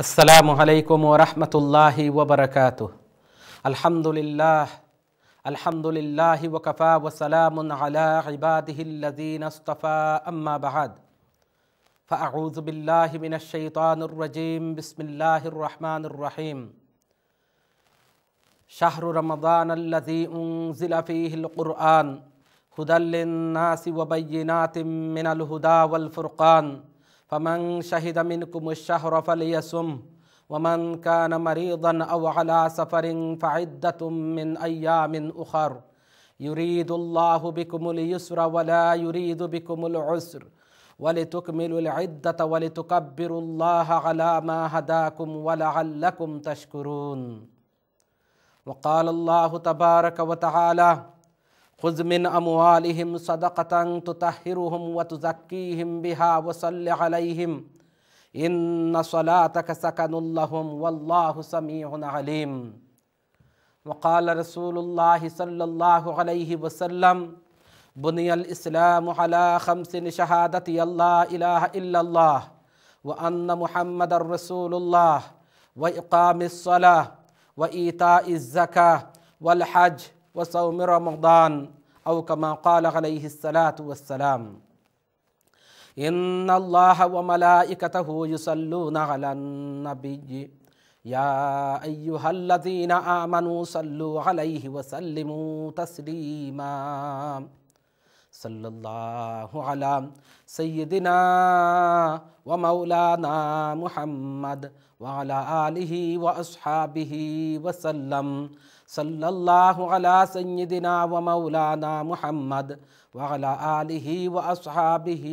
السلام عليكم ورحمة الله وبركاته الحمد لله الحمد لله وكفى وسلام على عباده الذين اصطفى أما بعد فأعوذ بالله من الشيطان الرجيم بسم الله الرحمن الرحيم شهر رمضان الذي أنزل فيه القرآن هدى للناس وبينات من الهدى والفرقان فمن شهد منكم الشهر فليصم ومن كان مريضا أو على سفر فعدة من أيام أخر يريد الله بكم اليسر ولا يريد بكم العسر ولتكملوا العدة ولتكبروا الله على ما هداكم ولعلكم تشكرون وقال الله تبارك وتعالى خذ من أموالهم صدقة تطهرهم وتزكيهم بها وصل عليهم إن صلاتك سكن لهم والله سميع عليم وقال رسول الله صلى الله عليه وسلم بني الإسلام على خمس شهادة الله إله إلا الله وأن محمد رسول الله وإقام الصلاة وإيتاء الزكاة والحج وصوم رمضان أو كما قال عليه الصلاة والسلام إن الله وملائكته يصلون على النبي يا أيها الذين آمنوا صلوا عليه وسلموا تسليما صلى الله على سيدنا ومولانا محمد وعلى آله وأصحابه وسلم صلى الله على سيدنا ومولانا محمد وعلى آله وأصحابه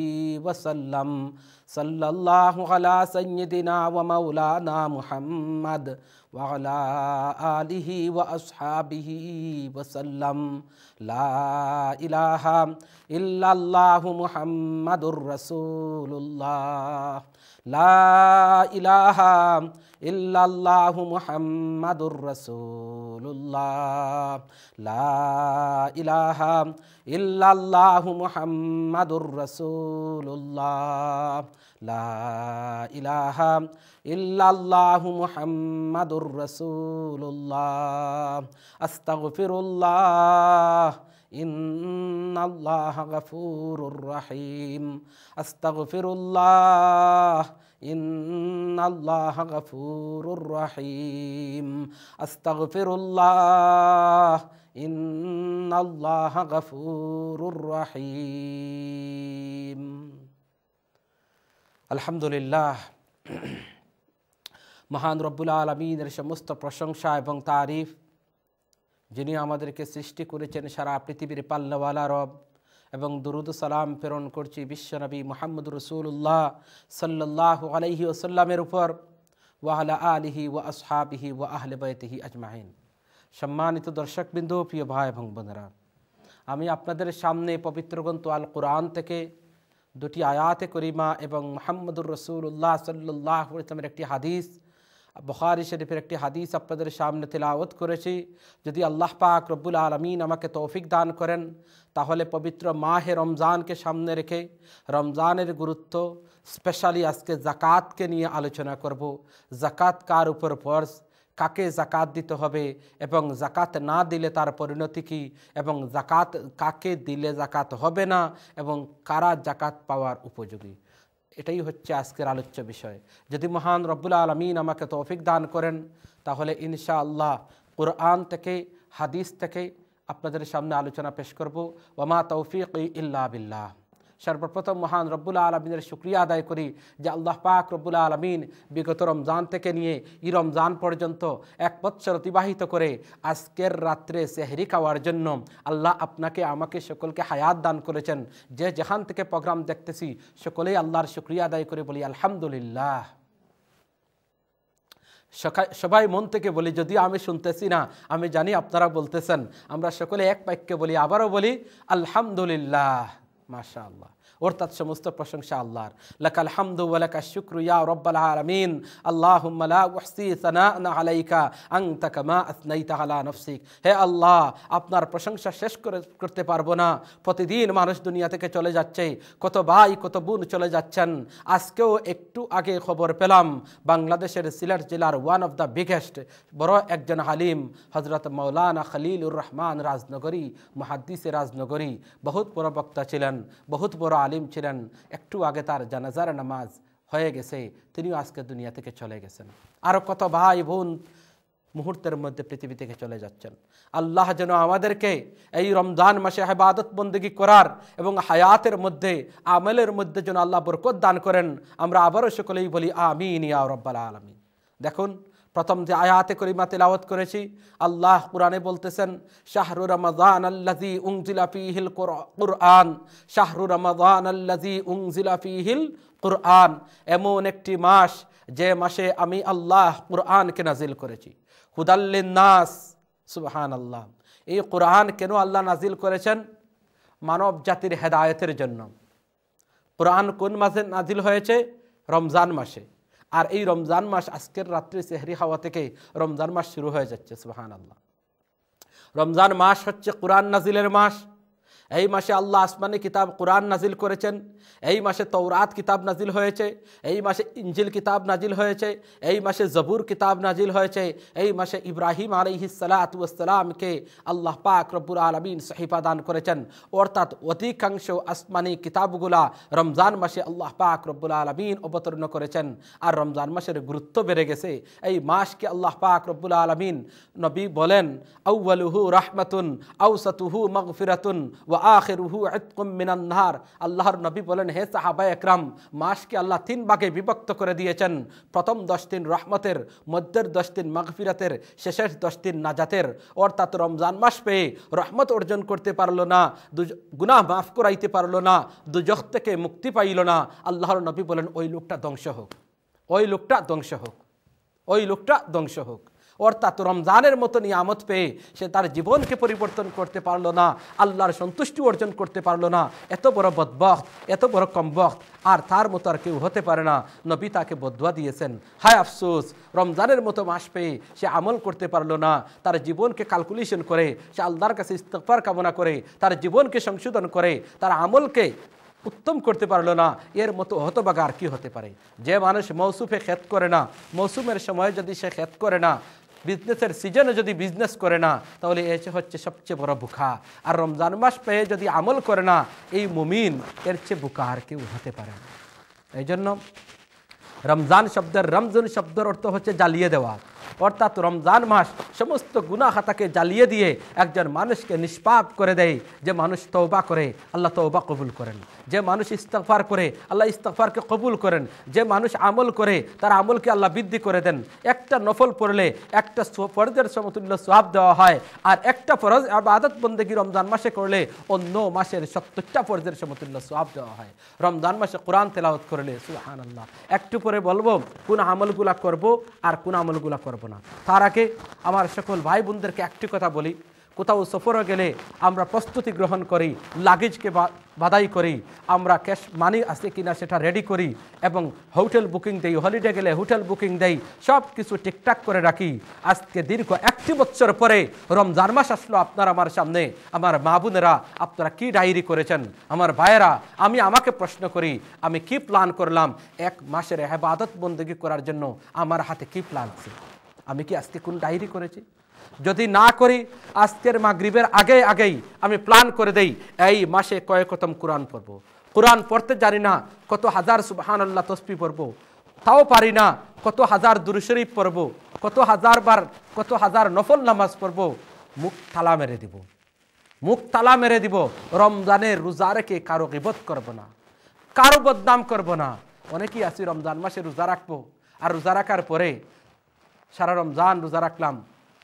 وسلم صلى الله على سيدنا ومولانا محمد وعلى آله وأصحابه وسلم لا إله إلا الله محمد رسول الله لا إله إلا الله محمد رسول الله لا إله إلا الله محمد رسول الله لا إله إلا الله محمد رسول الله أستغفر الله إن الله غفور رحيم أستغفر الله إن الله غفور رحيم أستغفر الله إن الله غفور رحيم আলহামদুলিল্লাহ মহান রব্বুল আলমিনের সমস্ত প্রশংসা এবং তারিফ যিনি আমাদেরকে সৃষ্টি করেছেন সারা পৃথিবীর পাল্লাওয়ালা রব এবং দুরুদ সালাম প্রেরণ করছি বিশ্বনবী মোহাম্মদ রসুল্লাহ সাল্লাহ আলহি ওসাল্লামের উপর ওয়াহলা আলিহি ওয়া আসহাবিহি ও আহলেবয়তিহি আজমাহিন সম্মানিত বিন্দু প্রিয় ভাই এবং বোনেরা আমি আপনাদের সামনে পবিত্র গন্ত আল কোরআন থেকে দুটি আয়াতে করিমা এবং মোহাম্মদুর রসুল্লাহ সাল্লাহ ইসলামের একটি হাদিস বখারি শরীফের একটি হাদিস আপনাদের সামনে তেলাওত করেছি যদি আল্লাহ পাক রব্বুল আলমিন আমাকে তৌফিক দান করেন তাহলে পবিত্র মাহে রমজানকে সামনে রেখে রমজানের গুরুত্ব স্পেশালি আজকে জাকাতকে নিয়ে আলোচনা করব জাকাত কার উপর ফর্স কাকে জাকাত দিতে হবে এবং জাকাত না দিলে তার পরিণতি কী এবং জাকাত কাকে দিলে জাকাত হবে না এবং কারা জাকাত পাওয়ার উপযোগী এটাই হচ্ছে আজকের আলোচ্য বিষয় যদি মহান রব্বুল আলমিন আমাকে তৌফিক দান করেন তাহলে ইনশা আল্লাহ কোরআন থেকে হাদিস থেকে আপনাদের সামনে আলোচনা পেশ করবো ওমা তৌফিক ইল্লা বিল্লাহ সর্বপ্রথম মহান রব্বুল্লা আলমিনের শুক্রিয়া আদায় করি যে আল্লাহ পাক রব্বুল্লা আলমিন বিগত রমজান থেকে নিয়ে ই রমজান পর্যন্ত এক বৎসর অতিবাহিত করে আজকের রাত্রে সেহরি খাওয়ার জন্য আল্লাহ আপনাকে আমাকে সকলকে হায়াত দান করেছেন যে যেখান থেকে প্রোগ্রাম দেখতেছি সকলেই আল্লাহর শুক্রিয়া আদায় করে বলি আলহামদুলিল্লাহ সবাই মন থেকে বলি যদি আমি শুনতেছি না আমি জানি আপনারা বলতেছেন আমরা সকলে এক পাক্যে বলি আবারও বলি আলহামদুলিল্লাহ Maşallah. অর্থাৎ সমস্ত প্রশংসা আল্লাহর লাকাল হামদু ওয়ালাকা শুক্রু ইয়া রব্বাল আলামিন আল্লাহুম্মা লা উহসি আলাইকা আনতা কামা আসনাইতা আলা নফসিক হে আল্লাহ আপনার প্রশংসা শেষ করে করতে পারবো না প্রতিদিন মানুষ দুনিয়া থেকে চলে যাচ্ছে কত ভাই কত বোন চলে যাচ্ছেন আজকেও একটু আগে খবর পেলাম বাংলাদেশের সিলেট জেলার ওয়ান অফ দ্য বিগেস্ট বড় একজন হালিম হজরত মৌলানা খলিলুর রহমান রাজনগরী মহাদ্দিসে রাজনগরী বহুত বড় বক্তা ছিলেন বহুত বড় আলিম ছিলেন একটু আগে তার জানাজার নামাজ হয়ে গেছে তিনিও আজকে দুনিয়া থেকে চলে গেছেন আরও কত ভাই বোন মুহূর্তের মধ্যে পৃথিবী থেকে চলে যাচ্ছেন আল্লাহ যেন আমাদেরকে এই রমজান মাসে হেবাদত বন্দী করার এবং হায়াতের মধ্যে আমেলের মধ্যে যেন আল্লাহ বরকত দান করেন আমরা আবারও সকলেই বলি আমিন ইয়া রব্বাল আলমী দেখুন প্রথম যে আয়াতে করিমা তেলাওয়াত করেছি আল্লাহ কুরআনে বলতেছেন শাহরু রমাদান আল্লাজি উংজিলাফি হিল কুরআন শাহরু রমাদান আল্লাজি উংজিলাফি হিল কুরআন এমন একটি মাস যে মাসে আমি আল্লাহ কুরআনকে নাজিল করেছি হুদাল্লিন নাস সুবহান আল্লাহ এই কোরআন কেন আল্লাহ নাজিল করেছেন মানব জাতির হেদায়তের জন্য কোরআন কোন মাসে নাজিল হয়েছে রমজান মাসে আর এই রমজান মাস আজকের রাত্রে সেহরি হাওয়া থেকে রমজান মাস শুরু হয়ে যাচ্ছে সুহান আল্লাহ রমজান মাস হচ্ছে কোরআন নাজিলের মাস এই মাসে আল্লাহ আসমানি কিতাব কোরআন নাজিল করেছেন এই মাসে তৌরাত কিতাব নাজিল হয়েছে এই মাসে ইঞ্জিল কিতাব নাজিল হয়েছে এই মাসে জবুর কিতাব নাজিল হয়েছে এই মাসে ইব্রাহিম আলিহিসালাতামকে আল্লাহ পাক রব্বুর আলমিন সাহিফা দান করেছেন অর্থাৎ অধিকাংশ আসমানি কিতাবগুলা রমজান মাসে আল্লাহ পাক রব্বুল আলমিন অবতীর্ণ করেছেন আর রমজান মাসের গুরুত্ব বেড়ে গেছে এই মাসকে আল্লাহ পাক রব্বুল আলমিন নবী বলেন আউ্বালুহু রাহমাতুন আউসাতুহু মগফিরাতুন ও আখেরুহু এতকুম মিনান নাহার আল্লাহর নবী বলেন হে সাহাবা একরাম মাসকে আল্লাহ তিন ভাগে বিভক্ত করে দিয়েছেন প্রথম দশ দিন রহমতের মধ্যের দশ দিন মাঘফিরাতের শেষের দশ দিন নাজাতের অর্থাৎ রমজান মাস পেয়ে রহমত অর্জন করতে পারলো না গুনাহ মাফ করাইতে পারলো না দুজখ থেকে মুক্তি পাইল না আল্লাহর নবী বলেন ওই লোকটা ধ্বংস হোক ওই লোকটা ধ্বংস হোক ওই লোকটা ধ্বংস হোক অর্থাৎ রমজানের মতো নিয়ামত পেয়ে সে তার জীবনকে পরিবর্তন করতে পারল না আল্লাহর সন্তুষ্টি অর্জন করতে পারল না এত বড় বদবক্ত এত বড় কমবক্ত আর তার মতো আর কেউ হতে পারে না নবী তাকে বদুয়া দিয়েছেন হায় আফসোস রমজানের মতো মাস পেয়ে সে আমল করতে পারলো না তার জীবনকে ক্যালকুলেশন করে সে আল্লাহর কাছে ইস্তফার কামনা করে তার জীবনকে সংশোধন করে তার আমলকে উত্তম করতে পারলো না এর মতো হতবাগা আর কি হতে পারে যে মানুষ মৌসুফে খেত করে না মৌসুমের সময় যদি সে খেত করে না বিজনেসের সিজনে যদি বিজনেস করে না তাহলে এসে হচ্ছে সবচেয়ে বড় বুখা আর রমজান মাস পেয়ে যদি আমল করে না এই মুমিন এর চেয়ে বুকা আর কেউ হতে পারে না এই জন্য রমজান শব্দের রমজান শব্দের অর্থ হচ্ছে জ্বালিয়ে দেওয়া অর্থাৎ রমজান মাস সমস্ত গুনাখাতাকে জ্বালিয়ে দিয়ে একজন মানুষকে নিষ্পাপ করে দেয় যে মানুষ তৌবা করে আল্লাহ তৌবা কবুল করেন যে মানুষ ইস্তফার করে আল্লাহ ইস্তফারকে কবুল করেন যে মানুষ আমল করে তার আমলকে আল্লাহ বৃদ্ধি করে দেন একটা নফল পড়লে একটা ফরজের সমতুল্য সোহাব দেওয়া হয় আর একটা ফরজ আদত বন্দেগী রমজান মাসে করলে অন্য মাসের সত্তরটা ফরজের সমতুল্য সোহাব দেওয়া হয় রমজান মাসে কোরআন তেলাওত করলে সুহান আল্লাহ একটু করে বলবো কোন আমলগুলা করব আর কোন আমলগুলা করব না তার আগে আমার সকল ভাই বোনদেরকে একটি কথা বলি কোথাও সফরে গেলে আমরা প্রস্তুতি গ্রহণ করি লাগেজকে বাদাই করি আমরা ক্যাশ মানি আছে কিনা সেটা রেডি করি এবং হোটেল বুকিং দেই হলিডে গেলে হোটেল বুকিং দেই সব কিছু ঠিকঠাক করে রাখি আজকে দীর্ঘ একটি বছর পরে রমজান মাস আসলো আপনার আমার সামনে আমার মা বোনেরা আপনারা কী ডায়েরি করেছেন আমার ভাইয়েরা আমি আমাকে প্রশ্ন করি আমি কি প্ল্যান করলাম এক মাসের হেবাদত বন্দী করার জন্য আমার হাতে কি প্ল্যান আছে আমি কি আজকে কোন ডায়েরি করেছি যদি না করি আজকের মাগরিবের আগে আগেই আমি প্ল্যান করে দেই এই মাসে কয়েক কতম কোরআন পড়ব কোরআন পড়তে জানি না কত হাজার সুবাহান্লাহ তসপি পড়ব তাও পারি না কত হাজার দুরুশরীফ পড়ব কত হাজার বার কত হাজার নফল নামাজ পড়ব মুখ থালা মেরে দিব মুখ তালা মেরে দিব রমজানের রোজা রেখে কারো গিবত করব না কারো বদনাম করব না অনেকেই আছি রমজান মাসে রোজা রাখবো আর রোজা রাখার পরে সারা রমজান রোজা রাখলাম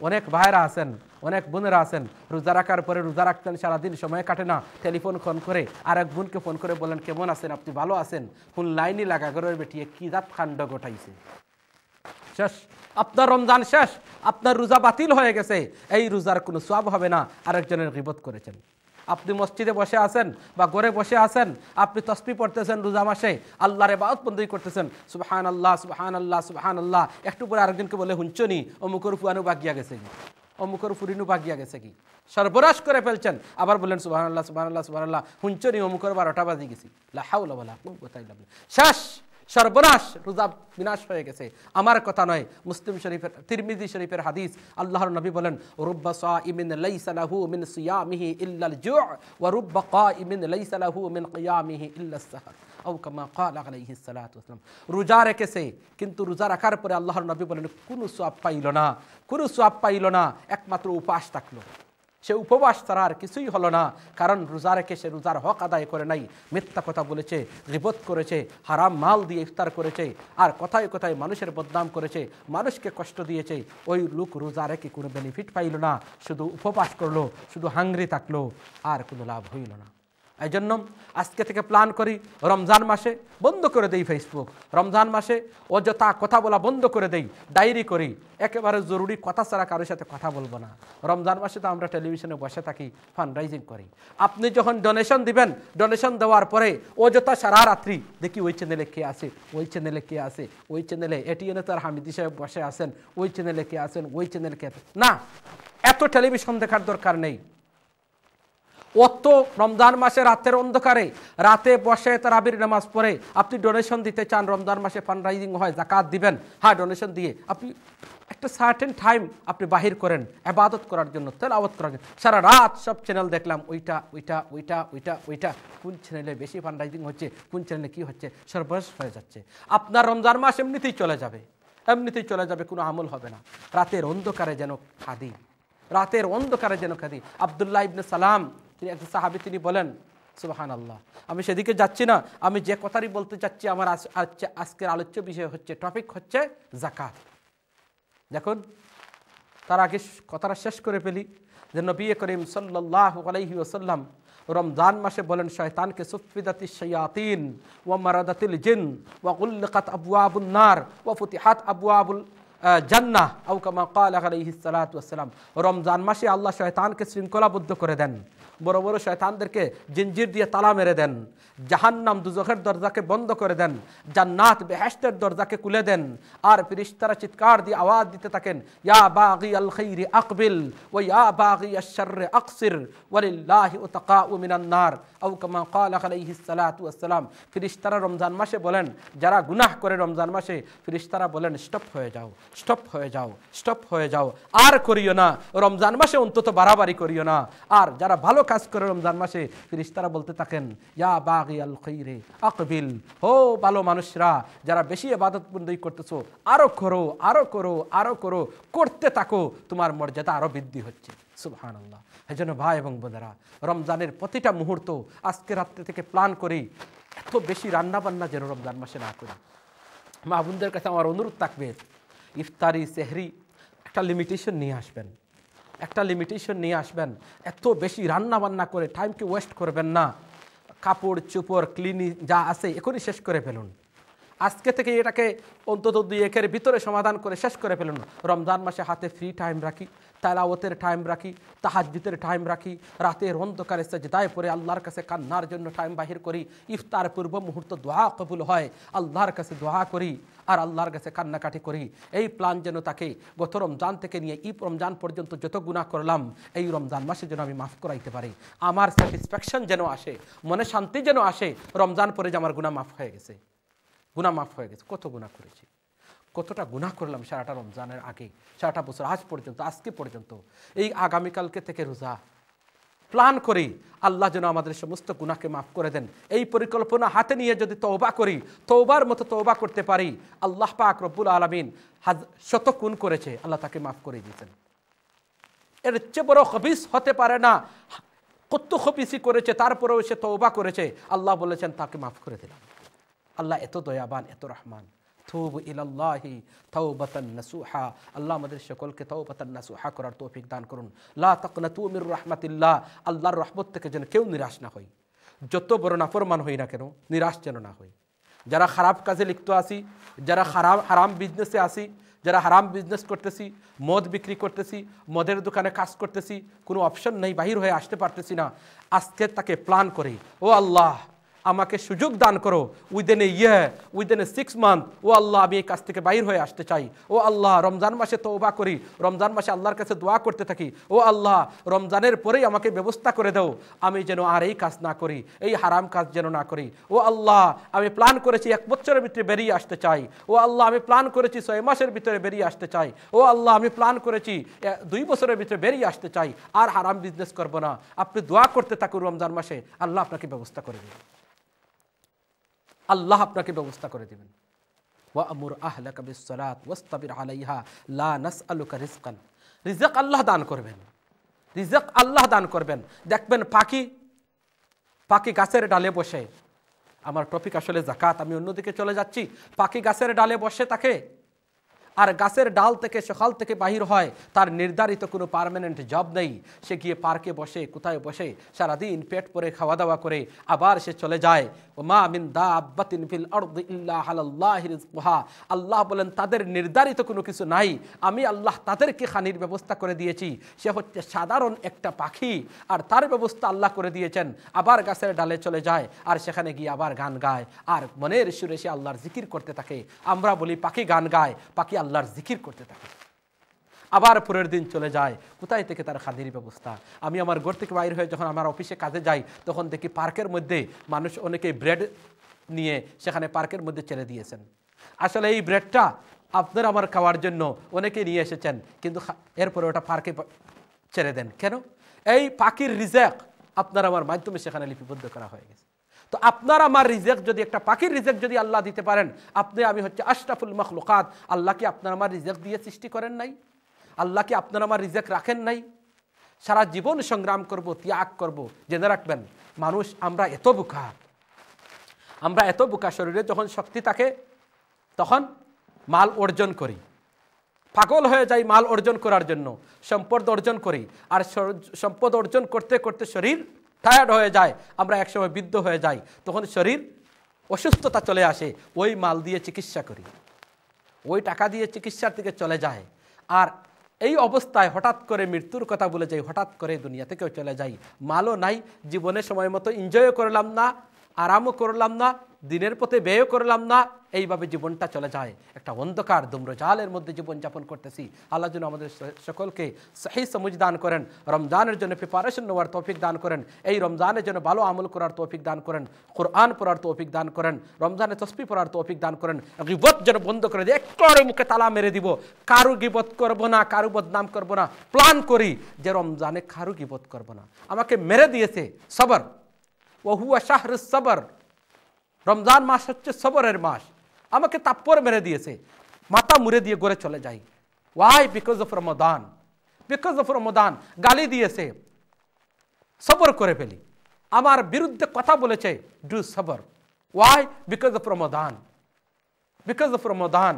অনেক ভাইরা আছেন অনেক বোনেরা আছেন রোজা রাখার পরে রোজা রাখতেন সারাদিন সময় কাটে না টেলিফোন ফোন করে আর এক বোনকে ফোন করে বলেন কেমন আছেন আপনি ভালো আছেন ফোন লাইনই লাগা করে বেটিয়ে কি জাত কাণ্ড ঘটাইছে শেষ আপনার রমজান শেষ আপনার রোজা বাতিল হয়ে গেছে এই রোজার কোনো সব হবে না আরেকজনের গিবত করেছেন আপনি মসজিদে বসে আছেন বা ঘরে বসে আছেন আপনি তসপি পড়তেছেন রোজা মাসে আল্লাহরে বন্দী করতেছেন সুবাহান আল্লাহ সুবাহান আল্লাহ সুবাহান আল্লাহ একটু পরে আরেকজনকে বলে হুঞ্চনি অমুকর ফুয়ানু বাগিয়া গেছে কি অমুকর ফুরিনু বাগিয়া গেছে কি সর্বরাশ করে ফেলছেন আবার বললেন সুবাহান আল্লাহ সুবাহান আল্লাহ সুবাহান আল্লাহ হুঞ্চনি অমুকর বারোটা বাজি গেছি লাহাউলা শেষ সর্বনাশ রোজা বিনাশ হয়ে গেছে আমার কথা নয় মুসলিম শরীফের তিরমিজি শরীফের হাদিস আল্লাহর নবী বলেন রুব্বা সা ইমিন লাইসালাহু মিন সিয়ামিহি ইল্লাল জু ওয়া রুব্বা কা লাইসালাহু মিন কিয়ামিহি ইল্লাস সাহার আও কামা ক্বালা আলাইহি সালাতু ওয়াসালাম রোজা রেখেছে কিন্তু রোজা রাখার পরে আল্লাহর নবী বলেন কোনো সওয়াব পাইল না কোনো সওয়াব পাইল না একমাত্র উপাস থাকলো সে উপবাস তার আর কিছুই হলো না কারণ রোজা রেখে সে রোজার হক আদায় করে নাই মিথ্যা কথা বলেছে রিবোধ করেছে হারাম মাল দিয়ে ইফতার করেছে আর কথায় কথায় মানুষের বদনাম করেছে মানুষকে কষ্ট দিয়েছে ওই লোক রোজা রেখে কোনো বেনিফিট পাইল না শুধু উপবাস করলো শুধু হাংরি থাকলো আর কোনো লাভ হইল না এই জন্য আজকে থেকে প্ল্যান করি রমজান মাসে বন্ধ করে দেই ফেসবুক রমজান মাসে অযথা কথা বলা বন্ধ করে দেই ডায়েরি করি একেবারে জরুরি কথা ছাড়া কারোর সাথে কথা বলবো না রমজান মাসে তো আমরা টেলিভিশনে বসে থাকি ফান্ড রাইজিং করি আপনি যখন ডোনেশন দিবেন ডোনেশন দেওয়ার পরে অযথা সারা রাত্রি দেখি ওই চ্যানেলে কে আছে ওই চ্যানেলে কে আছে ওই চ্যানেলে এটিএনে তার হামিদি সাহেব বসে আছেন ওই চ্যানেলে কে আছেন ওই চ্যানেলে কে না এত টেলিভিশন দেখার দরকার নেই অত রমজান মাসে রাতের অন্ধকারে রাতে বসে তারাবির নামাজ পড়ে আপনি ডোনেশন দিতে চান রমজান মাসে ফান্ডরাইজিং হয় জাকাত দিবেন হ্যাঁ ডোনেশন দিয়ে আপনি একটা সার্টেন টাইম আপনি বাহির করেন আবাদত করার জন্য আবাদ করার জন্য সারা রাত সব চ্যানেল দেখলাম ওইটা ওইটা ওইটা ওইটা ওইটা কোন চ্যানেলে বেশি ফান্ডরাইজিং হচ্ছে কোন চ্যানেলে কি হচ্ছে সর্বশেষ হয়ে যাচ্ছে আপনার রমজান মাস এমনিতেই চলে যাবে এমনিতেই চলে যাবে কোনো আমল হবে না রাতের অন্ধকারে যেন খাদি রাতের অন্ধকারে যেন খাদি আবদুল্লাহ ইবনে সালাম তিনি একজন সাহাবি তিনি বলেন সুবাহান আল্লাহ আমি সেদিকে যাচ্ছি না আমি যে কথারই বলতে চাচ্ছি আমার আজকের আলোচ্য বিষয় হচ্ছে টপিক হচ্ছে জাকাত দেখুন তার আগে কথাটা শেষ করে ফেলি যে নবী করিম সাল্লাহ আলাইহি ওসাল্লাম রমজান মাসে বলেন শয়তানকে সুফিদাতি সয়াতিন ও মারাদাতিল জিন ওয়া আবু আবুল নার ও ফতিহাত আবু আবুল আউ আউকামা কাল আলাইহি সালাম রমজান মাসে আল্লাহ শয়তানকে শৃঙ্খলাবদ্ধ করে দেন বড় বড় শয়তানদেরকে জিঞ্জির দিয়ে তালা মেরে দেন জাহান্নাম দুজখের দরজাকে বন্ধ করে দেন জান্নাত বেহেস্তের দরজাকে কুলে দেন আর ফিরিস্তারা চিৎকার দিয়ে আওয়াজ দিতে থাকেন ইয়া বাগি আল খৈরি আকবিল ও ইয়া বাগি আশ্বর আকসির ওয়ালিল্লাহ ও তাকা ও মিনান্নার আউ কামা কাল আলাইহি সালাতু আসসালাম ফিরিস্তারা রমজান মাসে বলেন যারা গুনাহ করে রমজান মাসে ফিরিস্তারা বলেন স্টপ হয়ে যাও স্টপ হয়ে যাও স্টপ হয়ে যাও আর করিও না রমজান মাসে অন্তত বাড়াবাড়ি করিও না আর যারা ভালো কাজ করে রমজান মাসে ফিরিস্তারা বলতে থাকেন ইয়া বাগি আল খৈরে আকবিল হো ভালো মানুষরা যারা বেশি আবাদতবন্দী করতেছো আরও করো আরও করো আরও করো করতে থাকো তোমার মর্যাদা আরও বৃদ্ধি হচ্ছে সুবহান আল্লাহ এজন্য ভাই এবং বোনেরা রমজানের প্রতিটা মুহূর্ত আজকে রাত্রে থেকে প্ল্যান করি এত বেশি রান্নাবান্না যেন রমজান মাসে না করি মা বোনদের কাছে আমার অনুরোধ থাকবে ইফতারি সেহরি একটা লিমিটেশন নিয়ে আসবেন একটা লিমিটেশন নিয়ে আসবেন এত বেশি রান্না বান্না করে টাইমকে ওয়েস্ট করবেন না কাপড় চুপড় ক্লিনি যা আছে এখনই শেষ করে ফেলুন আজকে থেকে এটাকে অন্তত দুই একের ভিতরে সমাধান করে শেষ করে ফেলুন রমজান মাসে হাতে ফ্রি টাইম রাখি তালাওয়াতের টাইম রাখি তাহাজ্জিতের টাইম রাখি রাতের অন্ধকারে সেজদায় পরে আল্লাহর কাছে কান্নার জন্য টাইম বাহির করি ইফতার পূর্ব মুহূর্ত দোয়া কবুল হয় আল্লাহর কাছে দোয়া করি আর আল্লাহর কাছে কান্নাকাটি করি এই প্ল্যান যেন তাকে গত রমজান থেকে নিয়ে ইফ রমজান পর্যন্ত যত গুণা করলাম এই রমজান মাসে যেন আমি মাফ করাইতে পারি আমার স্যাটিসফ্যাকশন যেন আসে মনে শান্তি যেন আসে রমজান পরে যে আমার গুণা মাফ হয়ে গেছে গুণা মাফ হয়ে গেছে কত গুণা করেছি কতটা গুণা করলাম সারাটা রমজানের আগে সারাটা বছর আজ পর্যন্ত আজকে পর্যন্ত এই আগামীকালকে থেকে রোজা প্ল্যান করি আল্লাহ যেন আমাদের সমস্ত গুণাকে মাফ করে দেন এই পরিকল্পনা হাতে নিয়ে যদি তৌবা করি তৌবার মতো তৌবা করতে পারি আল্লাহ পাক রব্বুল আলমিন হাজ শত কুন করেছে আল্লাহ তাকে মাফ করে দিয়েছেন এর চেয়ে বড় হবিস হতে পারে না কত হবিসই করেছে তারপরেও সে তৌবা করেছে আল্লাহ বলেছেন তাকে মাফ করে দিলাম আল্লাহ এত দয়াবান এত রহমান তুবু ইলাল্লাহি তাওবাতান নাসুহা আল্লাহ আমাদের সকলকে তাওবাতান নাসুহা করার তৌফিক দান করুন লা তাকনাতু মির রাহমাতিল্লাহ আল্লাহর রহমত থেকে যেন কেউ নিরাশ না হয় যত বড় নাফরমান হই না কেন নিরাশ যেন না হয় যারা খারাপ কাজে লিপ্ত আছি যারা হারাম হারাম বিজনেসে আছি যারা হারাম বিজনেস করতেছি মদ বিক্রি করতেছি মদের দোকানে কাজ করতেছি কোনো অপশন নেই বাহির হয়ে আসতে পারতেছি না আজকে তাকে প্ল্যান করে ও আল্লাহ আমাকে সুযোগ দান করো উইদিন এ ইয়ে উইদিন এ সিক্স মান্থ ও আল্লাহ আমি এই কাজ থেকে বাইর হয়ে আসতে চাই ও আল্লাহ রমজান মাসে তৌবা করি রমজান মাসে আল্লাহর কাছে দোয়া করতে থাকি ও আল্লাহ রমজানের পরেই আমাকে ব্যবস্থা করে দাও আমি যেন আর এই কাজ না করি এই হারাম কাজ যেন না করি ও আল্লাহ আমি প্ল্যান করেছি এক বছরের ভিতরে বেরিয়ে আসতে চাই ও আল্লাহ আমি প্ল্যান করেছি ছয় মাসের ভিতরে বেরিয়ে আসতে চাই ও আল্লাহ আমি প্ল্যান করেছি দুই বছরের ভিতরে বেরিয়ে আসতে চাই আর হারাম বিজনেস করব না আপনি দোয়া করতে থাকুন রমজান মাসে আল্লাহ আপনাকে ব্যবস্থা করে দেবেন আল্লাহ আপনাকে ব্যবস্থা করে দেবেন ওয়া আমুর আলাইহা লা নাস রিজাক আল্লাহ দান করবেন রিজাক আল্লাহ দান করবেন দেখবেন পাখি পাখি গাছের ডালে বসে আমার টপিক আসলে জাকাত আমি অন্যদিকে চলে যাচ্ছি পাখি গাছের ডালে বসে তাকে আর গাছের ডাল থেকে সকাল থেকে বাহির হয় তার নির্ধারিত কোনো পারমানেন্ট জব নেই সে গিয়ে পার্কে বসে কোথায় বসে সারাদিন পেট পরে খাওয়া দাওয়া করে আবার সে চলে যায় ও মা মিন দা আব্বাতিন ফিল আল্লাহ বলেন তাদের নির্ধারিত কোনো কিছু নাই আমি আল্লাহ তাদেরকে খানির ব্যবস্থা করে দিয়েছি সে হচ্ছে সাধারণ একটা পাখি আর তার ব্যবস্থা আল্লাহ করে দিয়েছেন আবার গাছের ডালে চলে যায় আর সেখানে গিয়ে আবার গান গায় আর মনের সুরে সে আল্লাহর জিকির করতে থাকে আমরা বলি পাখি গান গায় পাখি আল্লাহর জিকির করতে থাকে আবার পরের দিন চলে যায় কোথায় থেকে তার খাদির ব্যবস্থা আমি আমার ঘর থেকে বাইর হয়ে যখন আমার অফিসে কাজে যাই তখন দেখি পার্কের মধ্যে মানুষ অনেকে ব্রেড নিয়ে সেখানে পার্কের মধ্যে ছেড়ে দিয়েছেন আসলে এই ব্রেডটা আপনার আমার খাওয়ার জন্য অনেকে নিয়ে এসেছেন কিন্তু এরপরে ওটা পার্কে ছেড়ে দেন কেন এই পাখির রিজেক আপনার আমার মাধ্যমে সেখানে লিপিবদ্ধ করা হয়ে গেছে তো আপনার আমার রিজেক্ট যদি একটা পাখির রিজেক্ট যদি আল্লাহ দিতে পারেন আপনি আমি হচ্ছে আশরাফুল মখলুকাত আল্লাহকে আপনার আমার রিজেক্ট দিয়ে সৃষ্টি করেন নাই আল্লাহকে আপনার আমার রিজেক্ট রাখেন নাই সারা জীবন সংগ্রাম করব ত্যাগ করব জেনে রাখবেন মানুষ আমরা এত বোকা আমরা এত বোকা শরীরে যখন শক্তি থাকে তখন মাল অর্জন করি পাগল হয়ে যাই মাল অর্জন করার জন্য সম্পদ অর্জন করি আর সম্পদ অর্জন করতে করতে শরীর টায়ার্ড হয়ে যায় আমরা একসময় বৃদ্ধ হয়ে যাই তখন শরীর অসুস্থতা চলে আসে ওই মাল দিয়ে চিকিৎসা করি ওই টাকা দিয়ে চিকিৎসার দিকে চলে যায় আর এই অবস্থায় হঠাৎ করে মৃত্যুর কথা বলে যাই হঠাৎ করে দুনিয়া থেকেও চলে যাই মালও নাই জীবনে সময় মতো এনজয়ও করলাম না আরামও করলাম না দিনের পথে ব্যয় করলাম না এইভাবে জীবনটা চলে যায় একটা অন্ধকার দুম্রজালের মধ্যে জীবনযাপন করতেছি আল্লাহ যেন আমাদের সকলকে সেই সমুজ দান করেন রমজানের জন্য প্রিপারেশন নেওয়ার তৌফিক দান করেন এই রমজানের জন্য ভালো আমল করার তৌফিক দান করেন কোরআন পড়ার তৌফিক দান করেন রমজানে তসপি পড়ার তৌফিক দান করেন গিবত যেন বন্ধ করে দিয়ে একটু মুখে তালা মেরে দিব কারু গিবত করব না কারু বদনাম করব না প্ল্যান করি যে রমজানে কারু গিবত করব না আমাকে মেরে দিয়েছে সবার ওহুয়া শাহর সবর রমজান মাস হচ্ছে সবরের মাস আমাকে তাপ্পর মেরে দিয়েছে মাথা মুড়ে দিয়ে গড়ে চলে যাই why because of Ramadan because of Ramadan গালি দিয়েছে সবর করে ফেলি আমার বিরুদ্ধে কথা বলেছে ডু সবর why because of Ramadan because of Ramadan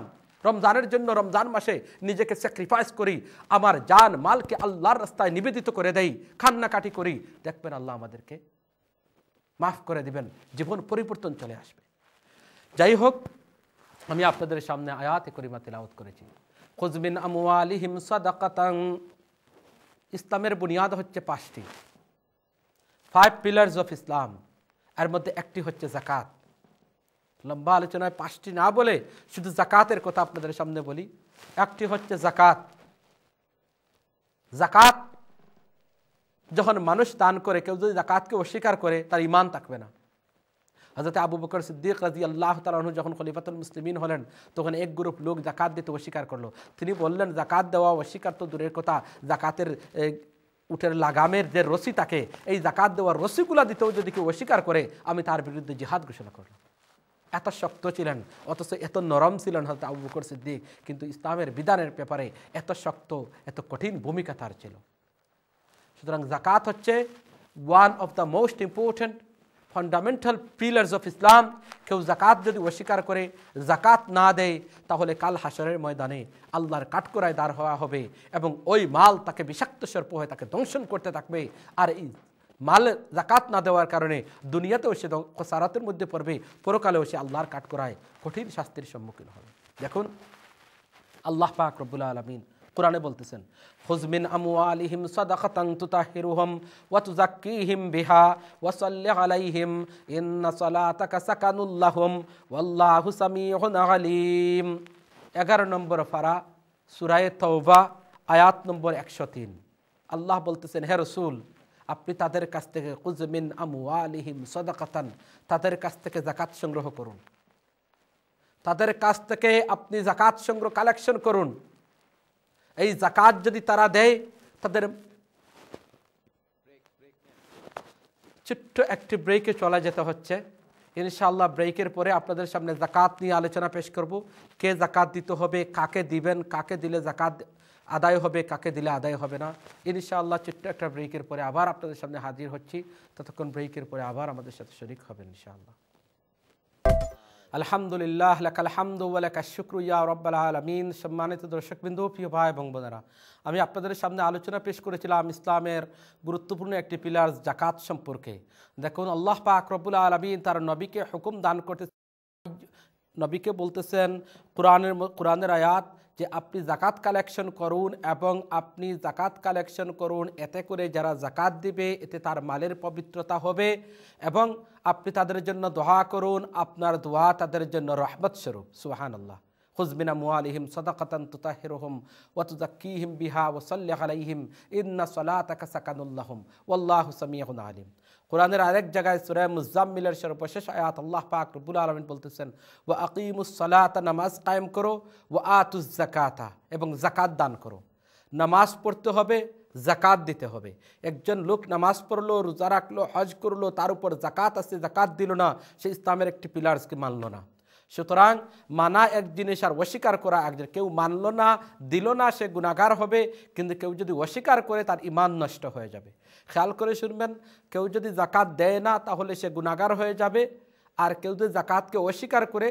রমজানের জন্য রমজান মাসে নিজেকে স্যাক্রিফাইস করি আমার জান মালকে আল্লাহর রাস্তায় নিবেদিত করে দেই কান্নাকাটি করি দেখবেন আল্লাহ আমাদেরকে মাফ করে দিবেন জীবন পরিবর্তন চলে আসবে যাই হোক আমি আপনাদের সামনে আয়াতে করিমা তেলাওত করেছি খুজবিন আমি হিমসা দাকাতাং ইসলামের বুনিয়াদ হচ্ছে পাঁচটি ফাইভ পিলার্স অফ ইসলাম এর মধ্যে একটি হচ্ছে জাকাত লম্বা আলোচনায় পাঁচটি না বলে শুধু জাকাতের কথা আপনাদের সামনে বলি একটি হচ্ছে জাকাত জাকাত যখন মানুষ দান করে কেউ যদি জাকাতকে অস্বীকার করে তার ইমান থাকবে না হজরত আবু বকর সিদ্দিক রাজি আল্লাহ তালু যখন খলিফাতুল মুসলিমিন হলেন তখন এক গ্রুপ লোক জাকাত দিতে অস্বীকার করলো তিনি বললেন জাকাত দেওয়া অস্বীকার তো দূরের কথা জাকাতের উঠের লাগামের যে রশি তাকে এই জাকাত দেওয়ার রসিগুলা দিতেও যদি কেউ অস্বীকার করে আমি তার বিরুদ্ধে জিহাদ ঘোষণা করলাম এত শক্ত ছিলেন অথচ এত নরম ছিলেন হয়তো আবু বকর সিদ্দিক কিন্তু ইসলামের বিধানের ব্যাপারে এত শক্ত এত কঠিন ভূমিকা তার ছিল সুতরাং জাকাত হচ্ছে one of the most important fundamental pillars of Islam কেউ জাকাত যদি অস্বীকার করে জাকাত না দেয় তাহলে কাল হাসরের ময়দানে আল্লাহর কাঠকোরায় দাঁড় হওয়া হবে এবং ওই মাল তাকে বিষাক্ত সর্প হয়ে তাকে দংশন করতে থাকবে আর এই মাল জাকাত না দেওয়ার কারণে দুনিয়াতেও সে সারাতের মধ্যে পড়বে পরকালেও সে আল্লাহর কাঠকোরায় কঠিন শাস্তির সম্মুখীন হবে দেখুন আল্লাহ পাক রব্বুল আলমিন কোরআনে বলতেছেন হুজমিন আমু আলিহিম সদাখাতাং তুতাহিরুহম ওয়াতুজাক্কিহিম বিহা ওয়াসাল্লি আলাইহিম ইন্না সালাতাকা সাকানুল্লাহুম ওয়াল্লাহু সামিউন আলিম এগারো নম্বর ফারা সুরায়ে তৌবা আয়াত নম্বর একশো তিন আল্লাহ বলতেছেন হে রসুল আপনি তাদের কাছ থেকে কুজমিন আমু আলিহিম সদাকাতান তাদের কাছ থেকে জাকাত সংগ্রহ করুন তাদের কাছ থেকে আপনি জাকাত সংগ্রহ কালেকশন করুন এই জাকাত যদি তারা দেয় তাদের ছোট্ট একটি ব্রেকে চলে যেতে হচ্ছে ইনশাআল্লাহ ব্রেকের পরে আপনাদের সামনে জাকাত নিয়ে আলোচনা পেশ করব কে জাকাত দিতে হবে কাকে দিবেন কাকে দিলে জাকাত আদায় হবে কাকে দিলে আদায় হবে না ইনশাআল্লাহ ছোট্ট একটা ব্রেকের পরে আবার আপনাদের সামনে হাজির হচ্ছি ততক্ষণ ব্রেকের পরে আবার আমাদের সাথে শরিক হবে ইনশাআল্লাহ আলহামদুলিল্লাহ আলহামদু আলাকা শুক্রুয়া রব্বাল আলমিন সম্মানিত দর্শকবিন্দু প্রিয় ভাই এবং বোনেরা আমি আপনাদের সামনে আলোচনা পেশ করেছিলাম ইসলামের গুরুত্বপূর্ণ একটি পিলার জাকাত সম্পর্কে দেখুন আল্লাহ পাক রব্বুল আলমিন তার নবীকে হুকুম দান করতে নবীকে বলতেছেন কোরআনের কোরআনের আয়াত যে আপনি জাকাত কালেকশন করুন এবং আপনি জাকাত কালেকশন করুন এতে করে যারা জাকাত দিবে এতে তার মালের পবিত্রতা হবে এবং আপনি তাদের জন্য দোয়া করুন আপনার দোয়া তাদের জন্য রহমত স্বরূপ সুহান আল্লাহ হুজবিনা মুআলিহিম সদাকাতান তুতাহিরুহুম ওয়া তুযাক্কিহিম বিহা ওয়া সাল্লি আলাইহিম ইন্না সালাতাকা সাকানুল্লাহুম ওয়াল্লাহু সামিউন আলিম কোরআনের আরেক জায়গায় সুরায় মুজাম্মিলের সর্বশেষ আয়াত আল্লাহ পাক রব্বুল আলমিন বলতেছেন ও আকিমুসলাতা নামাজ কায়েম করো ও আতুস জাকাতা এবং জাকাত দান করো নামাজ পড়তে হবে জাকাত দিতে হবে একজন লোক নামাজ পড়লো রোজা রাখলো হজ করলো তার উপর জাকাত আছে জাকাত দিল না সে ইসলামের একটি পিলার্সকে মানল না সুতরাং মানা এক জিনিস আর অস্বীকার করা একদিন কেউ মানল না দিল না সে গুণাগার হবে কিন্তু কেউ যদি অস্বীকার করে তার ইমান নষ্ট হয়ে যাবে খেয়াল করে শুনবেন কেউ যদি জাকাত দেয় না তাহলে সে গুণাগার হয়ে যাবে আর কেউ যদি জাকাতকে অস্বীকার করে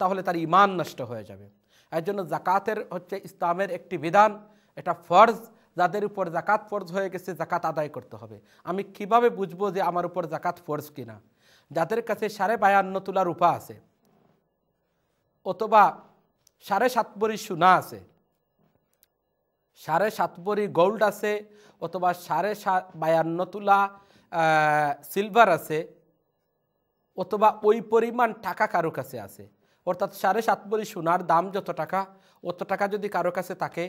তাহলে তার ইমান নষ্ট হয়ে যাবে এর জন্য জাকাতের হচ্ছে ইসলামের একটি বিধান এটা ফর্জ যাদের উপর জাকাত ফরজ হয়ে গেছে জাকাত আদায় করতে হবে আমি কিভাবে বুঝবো যে আমার উপর জাকাত ফরজ কিনা যাদের কাছে সাড়ে বায়ান্ন তোলা রূপা আছে অথবা সাড়ে সাত পরি সোনা আছে সাড়ে সাত পরি গোল্ড আছে অথবা সাড়ে বায়ান্ন তোলা সিলভার আছে অথবা ওই পরিমাণ টাকা কারো কাছে আছে অর্থাৎ সাড়ে সাত পরি সোনার দাম যত টাকা অত টাকা যদি কারো কাছে থাকে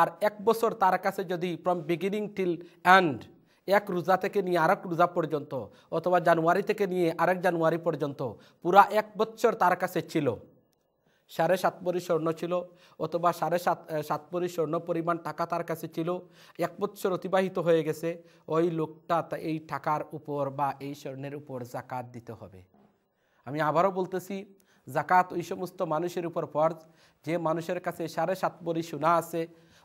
আর এক বছর তার কাছে যদি ফ্রম বিগিনিং টিল অ্যান্ড এক রোজা থেকে নিয়ে আরেক রোজা পর্যন্ত অথবা জানুয়ারি থেকে নিয়ে আরেক জানুয়ারি পর্যন্ত পুরা এক বছর তার কাছে ছিল সাড়ে সাত পরি স্বর্ণ ছিল অথবা সাড়ে সাত সাত পরি স্বর্ণ পরিমাণ টাকা তার কাছে ছিল এক বৎসর অতিবাহিত হয়ে গেছে ওই লোকটা এই টাকার উপর বা এই স্বর্ণের উপর জাকাত দিতে হবে আমি আবারও বলতেছি জাকাত ওই সমস্ত মানুষের উপর ফর্জ যে মানুষের কাছে সাড়ে সাত পরি সোনা আছে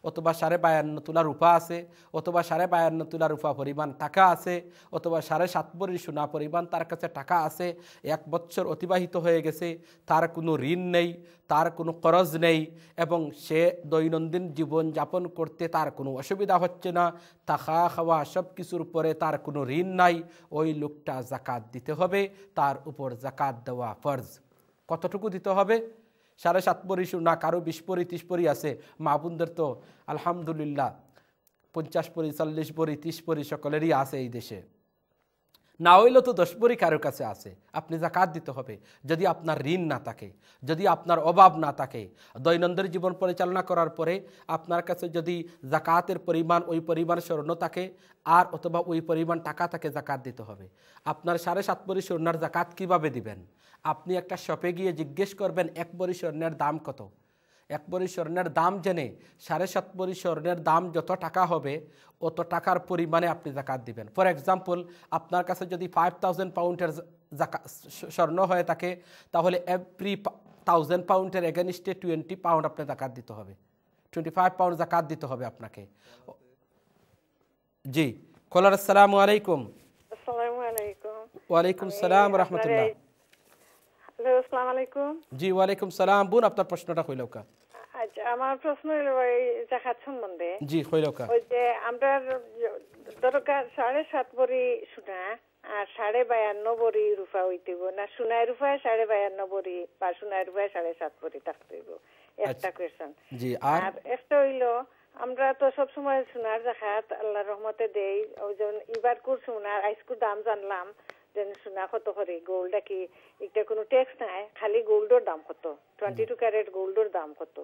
অথবা সাড়ে বায়ান্ন তুলা রূপা আছে অথবা সাড়ে বায়ান্ন তুলা রূপা পরিমাণ টাকা আছে অথবা সাড়ে সাত বরির সোনা পরিমাণ তার কাছে টাকা আছে এক বছর অতিবাহিত হয়ে গেছে তার কোনো ঋণ নেই তার কোনো খরচ নেই এবং সে দৈনন্দিন জীবন যাপন করতে তার কোনো অসুবিধা হচ্ছে না থাকা খাওয়া সব কিছুর উপরে তার কোনো ঋণ নাই ওই লোকটা জাকাত দিতে হবে তার উপর জাকাত দেওয়া ফর্জ কতটুকু দিতে হবে সাড়ে সাত পরি না কারো বিশ পরি তিরিশ পরি আছে মা বোনদের তো আলহামদুলিল্লাহ পঞ্চাশ পরি চল্লিশ পরি তিরিশ পরি সকলেরই আছে এই দেশে না হইলে তো দশপুরি কারোর কাছে আছে আপনি জাকাত দিতে হবে যদি আপনার ঋণ না থাকে যদি আপনার অভাব না থাকে দৈনন্দিন জীবন পরিচালনা করার পরে আপনার কাছে যদি জাকাতের পরিমাণ ওই পরিমাণ স্বর্ণ থাকে আর অথবা ওই পরিমাণ টাকা থাকে জাকাত দিতে হবে আপনার সাড়ে সাত পরি স্বর্ণার জাকাত কীভাবে দিবেন আপনি একটা শপে গিয়ে জিজ্ঞেস করবেন এক পরি স্বর্ণের দাম কত এক পরি স্বর্ণের দাম জেনে সাড়ে সাত পরি স্বর্ণের দাম যত টাকা হবে অত টাকার পরিমাণে আপনি জাকাত দিবেন ফর এক্সাম্পল আপনার কাছে যদি ফাইভ থাউজেন্ড পাউন্ডের জাকা স্বর্ণ হয়ে থাকে তাহলে এভরি থাউজেন্ড পাউন্ডের এগেনস্টে টোয়েন্টি পাউন্ড আপনি জাকাত দিতে হবে টোয়েন্টি ফাইভ পাউন্ড জাকাত দিতে হবে আপনাকে জি কলার আসসালামু আলাইকুম ওয়ালাইকুম সালাম রহমতুল্লাহ জি ওয়ালাইকুম সালাম বোন আপনার প্রশ্নটা হইল কা আচ্ছা, আমার প্রশ্ন হইল ওই জাকাত সম্বন্ধে জি হইল কা ওই যে আমরা দরকার সাড়ে সাত বড়ি সোনা আর সাড়ে বায়ান্ন বড়ি রূপা হইতেব না সোনায় রূপায় সাড়ে বায়ান্ন বড়ি বা সোনায় রূপায় সাড়ে সাত বড়ি থাকতেইব একটা কোয়েশন আচ্ছা। জি আর একটা হইল আমরা তো সব সময় সোনার জাকাত আল্লাহ রহমতে দেই ওই যেমন ইবার কুর সোনার আইসকুর দাম জানলাম জেনেশুনা কত করে গোল্ডটা কি এটা কোনো ট্যাক্স নাই খালি গোল্ডর দাম কত টোয়েন্টি টু ক্যারেট গোল্ডর দাম কত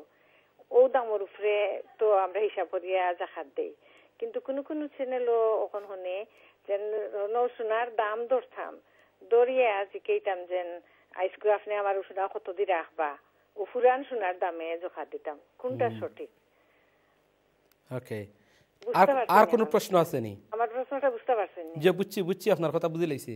ও দামের উপরে তো আমরা হিসাব করিয়া জাকাত দেই কিন্তু কোনো কোনো চ্যানেল ওখান হনে যেন সোনার দাম ধরতাম দরিয়া আজি জিকেইতাম যেন আইসক্রাফ আপনি আমার সোনা কত দি রাখবা ও ফুরান সোনার দামে জোখা দিতাম কোনটা সঠিক ওকে আর কোন প্রশ্ন আছে নি আমার প্রশ্নটা বুঝতে পারছেন যে বুঝছি বুঝছি আপনার কথা বুঝে লাইছি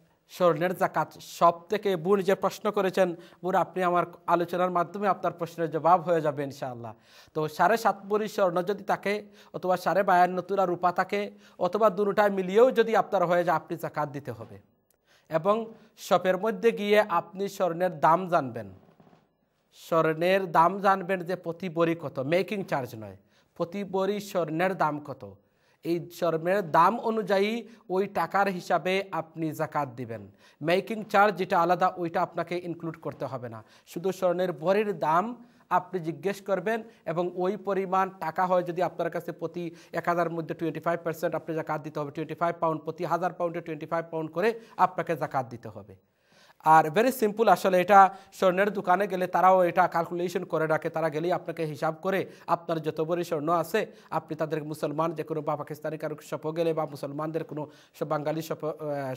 স্বর্ণের জাকাত সব থেকে বোন যে প্রশ্ন করেছেন বোন আপনি আমার আলোচনার মাধ্যমে আপনার প্রশ্নের জবাব হয়ে যাবে ইনশাআল্লাহ তো সাড়ে সাত বড়ি স্বর্ণ যদি থাকে অথবা সাড়ে বায়ান্ন তুলা রূপা থাকে অথবা দুটায় মিলিয়েও যদি আপনার হয়ে যায় আপনি জাকাত দিতে হবে এবং শপের মধ্যে গিয়ে আপনি স্বর্ণের দাম জানবেন স্বর্ণের দাম জানবেন যে প্রতি বড়ি কত মেকিং চার্জ নয় প্রতি বড়ি স্বর্ণের দাম কত এই চর্মের দাম অনুযায়ী ওই টাকার হিসাবে আপনি জাকাত দিবেন মেকিং চার্জ যেটা আলাদা ওইটা আপনাকে ইনক্লুড করতে হবে না শুধু স্বর্ণের ভরির দাম আপনি জিজ্ঞেস করবেন এবং ওই পরিমাণ টাকা হয় যদি আপনার কাছে প্রতি এক হাজার মধ্যে টোয়েন্টি ফাইভ পার্সেন্ট আপনি জাকাত দিতে হবে টোয়েন্টি ফাইভ পাউন্ড প্রতি হাজার পাউন্ডে টোয়েন্টি ফাইভ পাউন্ড করে আপনাকে জাকাত দিতে হবে আর ভেরি সিম্পল আসলে এটা স্বর্ণের দোকানে গেলে তারাও এটা ক্যালকুলেশন করে রাখে তারা গেলেই আপনাকে হিসাব করে আপনার যত বড়ি স্বর্ণ আছে আপনি তাদের মুসলমান যে কোনো বা পাকিস্তানি কারো শপ গেলে বা মুসলমানদের কোনো বাঙালি শপ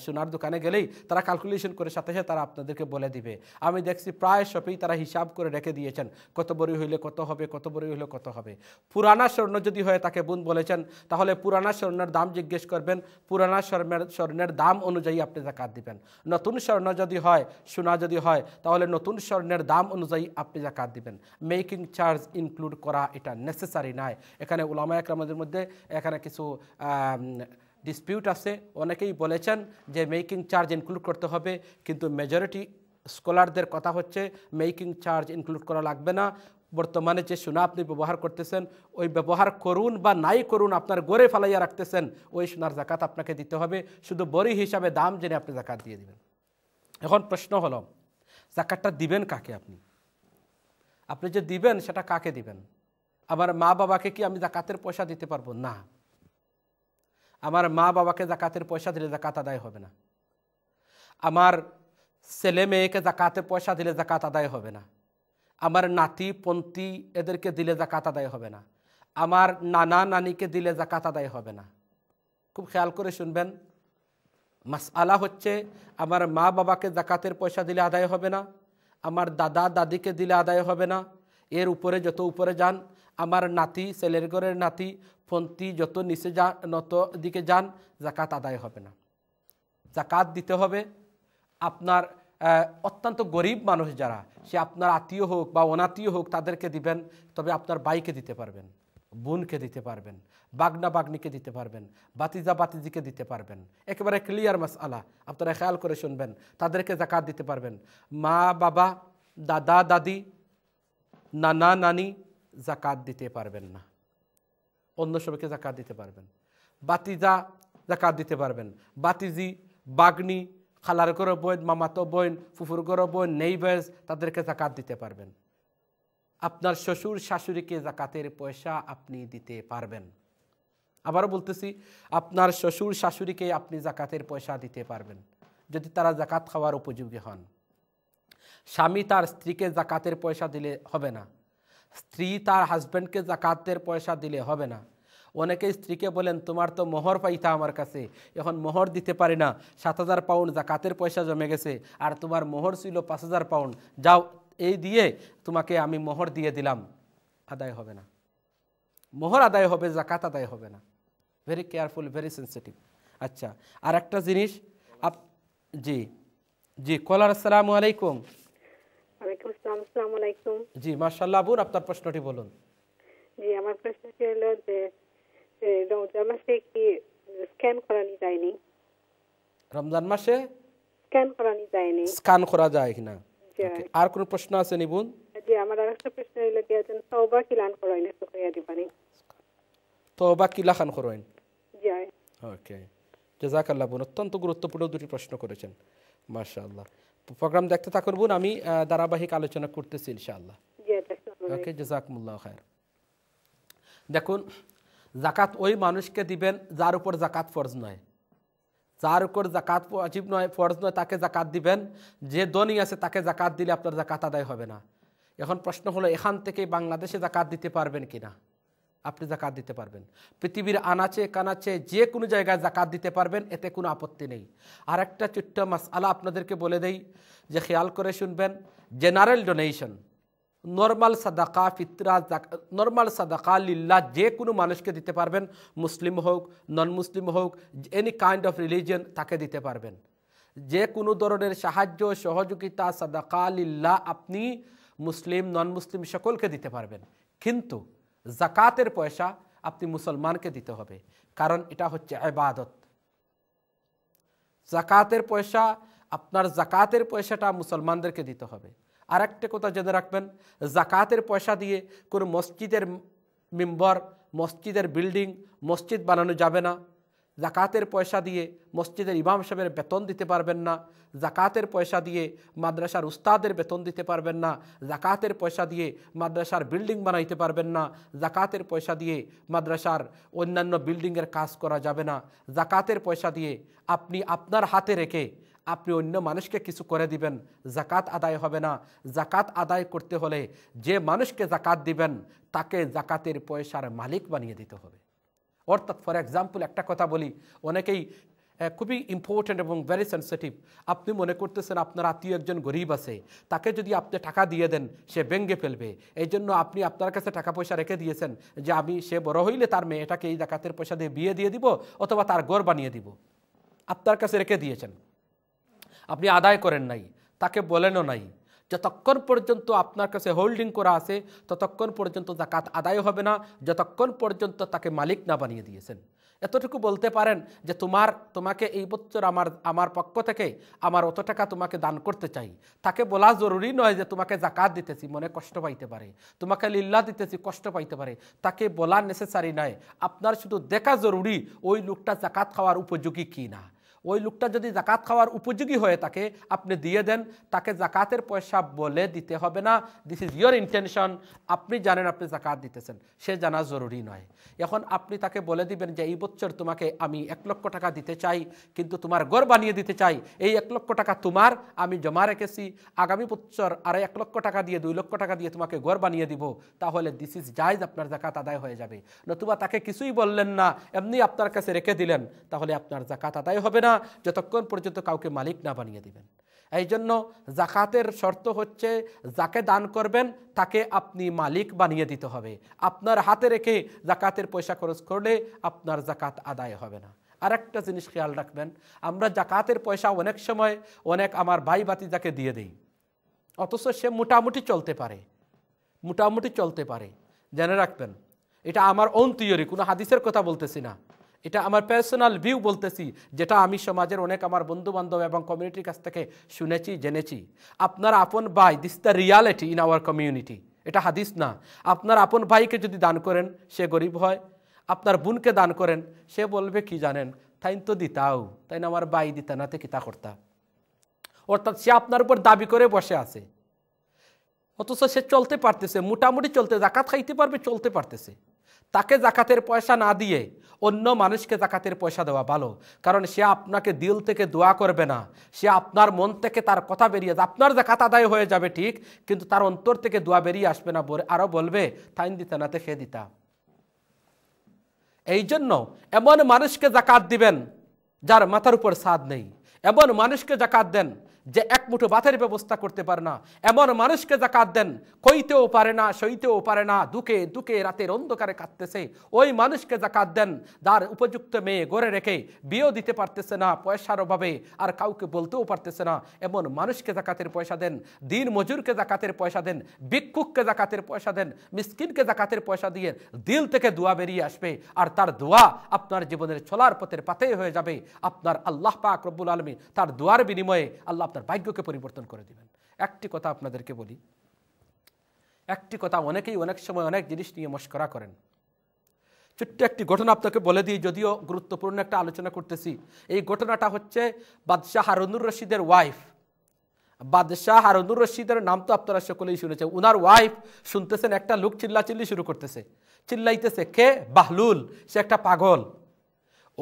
সোনার দোকানে গেলেই তারা ক্যালকুলেশন করে সাথে সাথে তারা আপনাদেরকে বলে দিবে আমি দেখছি প্রায় শপেই তারা হিসাব করে রেখে দিয়েছেন কত বড়ি হইলে কত হবে কত বড়ি হইলে কত হবে পুরানা স্বর্ণ যদি হয় তাকে বোন বলেছেন তাহলে পুরানা স্বর্ণের দাম জিজ্ঞেস করবেন পুরানা স্বর্ণের স্বর্ণের দাম অনুযায়ী আপনি জাকাত দিবেন নতুন স্বর্ণ যদি হয় হয় সোনা যদি হয় তাহলে নতুন স্বর্ণের দাম অনুযায়ী আপনি জাকাত দিবেন মেকিং চার্জ ইনক্লুড করা এটা নেসেসারি নয় এখানে উলামা একরামদের মধ্যে এখানে কিছু ডিসপিউট আছে অনেকেই বলেছেন যে মেকিং চার্জ ইনক্লুড করতে হবে কিন্তু মেজরিটি স্কলারদের কথা হচ্ছে মেকিং চার্জ ইনক্লুড করা লাগবে না বর্তমানে যে সোনা আপনি ব্যবহার করতেছেন ওই ব্যবহার করুন বা নাই করুন আপনার গড়ে ফালাইয়া রাখতেছেন ওই সোনার জাকাত আপনাকে দিতে হবে শুধু বড়ি হিসাবে দাম জেনে আপনি জাকাত দিয়ে দেবেন এখন প্রশ্ন হলো জাকাতটা দিবেন কাকে আপনি আপনি যে দিবেন সেটা কাকে দিবেন আমার মা বাবাকে কি আমি জাকাতের পয়সা দিতে পারবো না আমার মা বাবাকে জাকাতের পয়সা দিলে জাকাত আদায় হবে না আমার ছেলে মেয়েকে জাকাতের পয়সা দিলে জাকাত আদায় হবে না আমার নাতি পন্থী এদেরকে দিলে জাকাত আদায় হবে না আমার নানা নানিকে দিলে জাকাত আদায় হবে না খুব খেয়াল করে শুনবেন মাস আলা হচ্ছে আমার মা বাবাকে জাকাতের পয়সা দিলে আদায় হবে না আমার দাদা দাদিকে দিলে আদায় হবে না এর উপরে যত উপরে যান আমার নাতি ছেলের ঘরের নাতি ফন্তি যত নিচে যান নত দিকে যান জাকাত আদায় হবে না জাকাত দিতে হবে আপনার অত্যন্ত গরিব মানুষ যারা সে আপনার আত্মীয় হোক বা অনাত্মীয় হোক তাদেরকে দিবেন তবে আপনার বাইকে দিতে পারবেন বোনকে দিতে পারবেন বাগনা বাগনিকে দিতে পারবেন বাতিজা বাতিজিকে দিতে পারবেন একেবারে ক্লিয়ার মাস আলা আপনারা খেয়াল করে শুনবেন তাদেরকে জাকাত দিতে পারবেন মা বাবা দাদা দাদি নানা নানি জাকাত দিতে পারবেন না অন্য সবাইকে জাকাত দিতে পারবেন বাতিজা জাকাত দিতে পারবেন বাতিজি বাগনি খালার গরো বোন মামাতো বোন ফুফুর গরো বোন নেইবার্স তাদেরকে জাকাত দিতে পারবেন আপনার শ্বশুর শাশুড়িকে জাকাতের পয়সা আপনি দিতে পারবেন আবারও বলতেছি আপনার শ্বশুর শাশুড়িকে আপনি জাকাতের পয়সা দিতে পারবেন যদি তারা জাকাত খাওয়ার উপযোগী হন স্বামী তার স্ত্রীকে জাকাতের পয়সা দিলে হবে না স্ত্রী তার হাজব্যান্ডকে জাকাতের পয়সা দিলে হবে না অনেকে স্ত্রীকে বলেন তোমার তো মোহর পাইতা আমার কাছে এখন মোহর দিতে পারি না সাত হাজার পাউন্ড জাকাতের পয়সা জমে গেছে আর তোমার মোহর ছিল পাঁচ হাজার পাউন্ড যাও এই দিয়ে তোমাকে আমি মোহর দিয়ে দিলাম আদায় হবে না মোহর আদায় হবে জাকাত আদায় হবে না ভেরি কেয়ারফুল ভেরি সেন্সিটিভ আচ্ছা আর একটা জিনিস আপ জি জি কলার আসসালামু আলাইকুম জি মার্শাল্লাহ আবুর আপনার প্রশ্নটি বলুন জি আমার প্রশ্নটি হলো যে রমজান মাসে কি স্ক্যান করানি যায়নি রমজান মাসে স্ক্যান করানি যায়নি স্ক্যান করা যায় কিনা আর কোন প্রশ্ন আছে নিবুন জি আমার আরেকটা প্রশ্ন হলো কি আছেন তওবা কি লান করাইলে তো কইয়া দিবানি তওবা কি লাখান করাইন যায় ওকে জাজাকাল্লাহ বোন অত্যন্ত গুরুত্বপূর্ণ দুটি প্রশ্ন করেছেন মাশাআল্লাহ প্রোগ্রাম দেখতে থাকুন বোন আমি ধারাবাহিক আলোচনা করতেছি ইনশাআল্লাহ ওকে খায়ের দেখুন জাকাত ওই মানুষকে দিবেন যার উপর জাকাত ফরজ নয় যার উপর জাকাত অজীব নয় ফরজ নয় তাকে জাকাত দিবেন যে ধনী আছে তাকে জাকাত দিলে আপনার জাকাত আদায় হবে না এখন প্রশ্ন হলো এখান থেকে বাংলাদেশে জাকাত দিতে পারবেন কিনা না আপনি জাকাত দিতে পারবেন পৃথিবীর আনাচে কানাচে যে কোনো জায়গায় জাকাত দিতে পারবেন এতে কোনো আপত্তি নেই আর একটা ছোট্ট মাস আলা আপনাদেরকে বলে দেই যে খেয়াল করে শুনবেন জেনারেল ডোনেশন নর্মাল সাদাকা ফিতরা নর্মাল সাদাকা লিল্লা যে কোনো মানুষকে দিতে পারবেন মুসলিম হোক নন মুসলিম হোক এনি কাইন্ড অফ রিলিজিয়ন তাকে দিতে পারবেন যে কোনো ধরনের সাহায্য সহযোগিতা সাদাকা লিল্লা আপনি মুসলিম নন মুসলিম সকলকে দিতে পারবেন কিন্তু জাকাতের পয়সা আপনি মুসলমানকে দিতে হবে কারণ এটা হচ্ছে আবাদত জাকাতের পয়সা আপনার জাকাতের পয়সাটা মুসলমানদেরকে দিতে হবে আর একটা কথা জেনে রাখবেন জাকাতের পয়সা দিয়ে কোনো মসজিদের মেম্বর মসজিদের বিল্ডিং মসজিদ বানানো যাবে না জাকাতের পয়সা দিয়ে মসজিদের ইমাম সাহেবের বেতন দিতে পারবেন না জাকাতের পয়সা দিয়ে মাদ্রাসার উস্তাদের বেতন দিতে পারবেন না জাকাতের পয়সা দিয়ে মাদ্রাসার বিল্ডিং বানাইতে পারবেন না জাকাতের পয়সা দিয়ে মাদ্রাসার অন্যান্য বিল্ডিংয়ের কাজ করা যাবে না জাকাতের পয়সা দিয়ে আপনি আপনার হাতে রেখে আপনি অন্য মানুষকে কিছু করে দিবেন জাকাত আদায় হবে না জাকাত আদায় করতে হলে যে মানুষকে জাকাত দিবেন তাকে জাকাতের পয়সার মালিক বানিয়ে দিতে হবে অর্থাৎ ফর এক্সাম্পল একটা কথা বলি অনেকেই খুবই ইম্পর্ট্যান্ট এবং ভেরি সেন্সিটিভ আপনি মনে করতেছেন আপনার আত্মীয় একজন গরিব আছে তাকে যদি আপনি টাকা দিয়ে দেন সে ব্যঙ্গে ফেলবে এই জন্য আপনি আপনার কাছে টাকা পয়সা রেখে দিয়েছেন যে আমি সে বড় হইলে তার মেয়েটাকে এই ডাকাতের পয়সা দিয়ে বিয়ে দিয়ে দিব অথবা তার গড় বানিয়ে দিব আপনার কাছে রেখে দিয়েছেন আপনি আদায় করেন নাই তাকে বলেনও নাই যতক্ষণ পর্যন্ত আপনার কাছে হোল্ডিং করা আছে ততক্ষণ পর্যন্ত জাকাত আদায় হবে না যতক্ষণ পর্যন্ত তাকে মালিক না বানিয়ে দিয়েছেন এতটুকু বলতে পারেন যে তোমার তোমাকে এই বছর আমার আমার পক্ষ থেকে আমার অত টাকা তোমাকে দান করতে চাই তাকে বলা জরুরি নয় যে তোমাকে জাকাত দিতেছি মনে কষ্ট পাইতে পারে তোমাকে লীলা দিতেছি কষ্ট পাইতে পারে তাকে বলা নেসেসারি নয় আপনার শুধু দেখা জরুরি ওই লোকটা জাকাত খাওয়ার উপযোগী কি না ওই লোকটা যদি জাকাত খাওয়ার উপযোগী হয়ে থাকে আপনি দিয়ে দেন তাকে জাকাতের পয়সা বলে দিতে হবে না দিস ইজ ইয়োর ইন্টেনশন আপনি জানেন আপনি জাকাত দিতেছেন সে জানা জরুরি নয় এখন আপনি তাকে বলে দিবেন যে এই বছর তোমাকে আমি এক লক্ষ টাকা দিতে চাই কিন্তু তোমার গড় বানিয়ে দিতে চাই এই এক লক্ষ টাকা তোমার আমি জমা রেখেছি আগামী বছর আর এক লক্ষ টাকা দিয়ে দুই লক্ষ টাকা দিয়ে তোমাকে গড় বানিয়ে দিব তাহলে দিস ইজ জায়জ আপনার জাকাত আদায় হয়ে যাবে নতুবা তাকে কিছুই বললেন না এমনি আপনার কাছে রেখে দিলেন তাহলে আপনার জাকাত আদায় হবে না যতক্ষণ পর্যন্ত কাউকে মালিক না বানিয়ে দিবেন এই জন্য জাকাতের শর্ত হচ্ছে যাকে দান করবেন তাকে আপনি মালিক বানিয়ে দিতে হবে আপনার হাতে রেখে জাকাতের পয়সা খরচ করলে আপনার জাকাত আদায় হবে না আরেকটা জিনিস খেয়াল রাখবেন আমরা জাকাতের পয়সা অনেক সময় অনেক আমার ভাই যাকে দিয়ে দিই অথচ সে মোটামুটি চলতে পারে মোটামুটি চলতে পারে জেনে রাখবেন এটা আমার ওন কোনো হাদিসের কথা বলতেছি না এটা আমার পার্সোনাল ভিউ বলতেছি যেটা আমি সমাজের অনেক আমার বন্ধুবান্ধব এবং কমিউনিটির কাছ থেকে শুনেছি জেনেছি আপনার আপন ভাই this the reality in our community এটা হাদিস না আপনার আপন ভাইকে যদি দান করেন সে গরিব হয় আপনার বোনকে দান করেন সে বলবে কি জানেন তাই তো দিতাও তাই না আমার ভাই দিতা নাতে কি তা করতা অর্থাৎ সে আপনার উপর দাবি করে বসে আছে অথচ সে চলতে পারতেছে মোটামুটি চলতে জাকাত খাইতে পারবে চলতে পারতেছে তাকে জাকাতের পয়সা না দিয়ে অন্য মানুষকে জাকাতের পয়সা দেওয়া ভালো কারণ সে আপনাকে দিল থেকে দোয়া করবে না সে আপনার মন থেকে তার কথা বেরিয়ে আপনার জাকাত আদায় হয়ে যাবে ঠিক কিন্তু তার অন্তর থেকে দোয়া বেরিয়ে আসবে না বলে আরও বলবে থাইন দিতে না খেয়ে দিতা এই জন্য এমন মানুষকে জাকাত দিবেন যার মাথার উপর স্বাদ নেই এমন মানুষকে জাকাত দেন যে এক মুঠো ভাতের ব্যবস্থা করতে পারে না এমন মানুষকে জাকাত দেন কইতেও পারে না সইতেও পারে না দুকে দুকে রাতের অন্ধকারে কাঁদতেছে ওই মানুষকে জাকাত দেন যার উপযুক্ত মেয়ে গড়ে রেখে বিয়েও দিতে পারতেছে না পয়সার অভাবে আর কাউকে বলতেও পারতেছে না এমন মানুষকে জাকাতের পয়সা দেন দিন মজুরকে জাকাতের পয়সা দেন ভিক্ষুককে জাকাতের পয়সা দেন মিসকিনকে জাকাতের পয়সা দিয়ে দিল থেকে দোয়া বেরিয়ে আসবে আর তার দোয়া আপনার জীবনের ছোলার পথের পাতেই হয়ে যাবে আপনার আল্লাহ পাক রব্বুল আলমী তার দোয়ার বিনিময়ে আল্লাহ আপনার ভাগ্যকে পরিবর্তন করে দিবেন একটি কথা আপনাদেরকে বলি একটি কথা অনেকেই অনেক সময় অনেক জিনিস নিয়ে মস্করা করেন ছোট্ট একটি ঘটনা আপনাকে বলে দিই যদিও গুরুত্বপূর্ণ একটা আলোচনা করতেছি এই ঘটনাটা হচ্ছে বাদশাহ হারুনুর রশিদের ওয়াইফ বাদশাহ হারুনুর রশিদের নাম তো আপনারা সকলেই শুনেছেন উনার ওয়াইফ শুনতেছেন একটা লোক চিল্লাচিল্লি শুরু করতেছে চিল্লাইতেছে কে বাহলুল সে একটা পাগল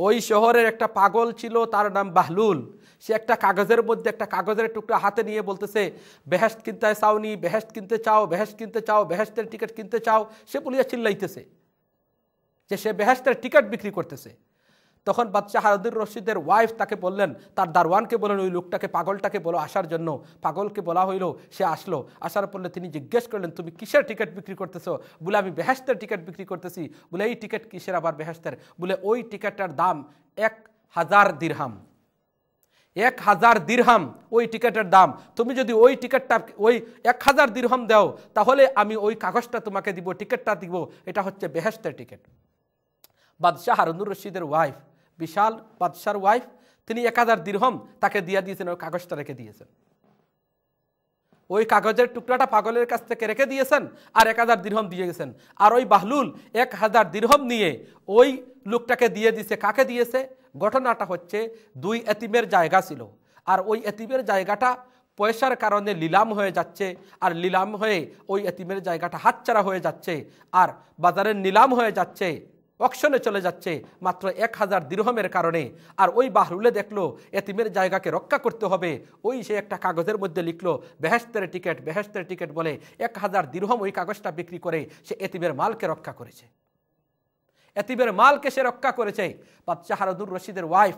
ওই শহরের একটা পাগল ছিল তার নাম বাহলুল সে একটা কাগজের মধ্যে একটা কাগজের টুকরা হাতে নিয়ে বলতেছে বেহেস্ট কিনতে চাওনি বেহেস্ট কিনতে চাও বেহেস্ট কিনতে চাও বেহেস্টের টিকিট কিনতে চাও সে বলিয়া চিল্লাইতেছে যে সে বেহেস্টের টিকিট বিক্রি করতেছে তখন বাচ্চা হারুদুর রশিদের ওয়াইফ তাকে বললেন তার দারওয়ানকে বলেন ওই লোকটাকে পাগলটাকে বলো আসার জন্য পাগলকে বলা হইল সে আসলো আসার পরে তিনি জিজ্ঞেস করলেন তুমি কিসের টিকিট বিক্রি করতেছো বলে আমি বেহেস্তের টিকিট বিক্রি করতেছি বলে এই টিকিট কিসের আবার বেহেস্তের বলে ওই টিকিটটার দাম এক হাজার দিরহাম এক হাজার দীর্হাম ওই টিকিটের দাম তুমি যদি ওই টিকিটটা ওই এক হাজার দীর্হাম দাও তাহলে আমি ওই কাগজটা তোমাকে দিব টিকিটটা দিব এটা হচ্ছে বেহেস্তের টিকিট বাদশাহ হারুনুর রশিদের ওয়াইফ বিশাল বাদশার ওয়াইফ তিনি এক হাজার দীর্ঘম তাকে দিয়ে দিয়েছেন ওই কাগজটা রেখে দিয়েছেন ওই কাগজের টুকরাটা পাগলের কাছ থেকে রেখে দিয়েছেন আর এক হাজার দীর্ঘম দিয়ে গেছেন আর ওই বাহলুল এক হাজার দীর্ঘম নিয়ে ওই লোকটাকে দিয়ে দিয়েছে কাকে দিয়েছে ঘটনাটা হচ্ছে দুই এতিমের জায়গা ছিল আর ওই এতিমের জায়গাটা পয়সার কারণে লিলাম হয়ে যাচ্ছে আর লিলাম হয়ে ওই এতিমের জায়গাটা হাতছাড়া হয়ে যাচ্ছে আর বাজারের নিলাম হয়ে যাচ্ছে অকশনে চলে যাচ্ছে মাত্র এক হাজার দীর্ঘমের কারণে আর ওই বাহরুলে দেখলো এতিমের জায়গাকে রক্ষা করতে হবে ওই সে একটা কাগজের মধ্যে লিখলো বেহেস্তের টিকিট বেহেস্তের টিকিট বলে এক হাজার দীর্ঘম ওই কাগজটা বিক্রি করে সে এতিমের মালকে রক্ষা করেছে এতিমের মালকে সে রক্ষা করেছে বাদশাহারাদুর রশিদের ওয়াইফ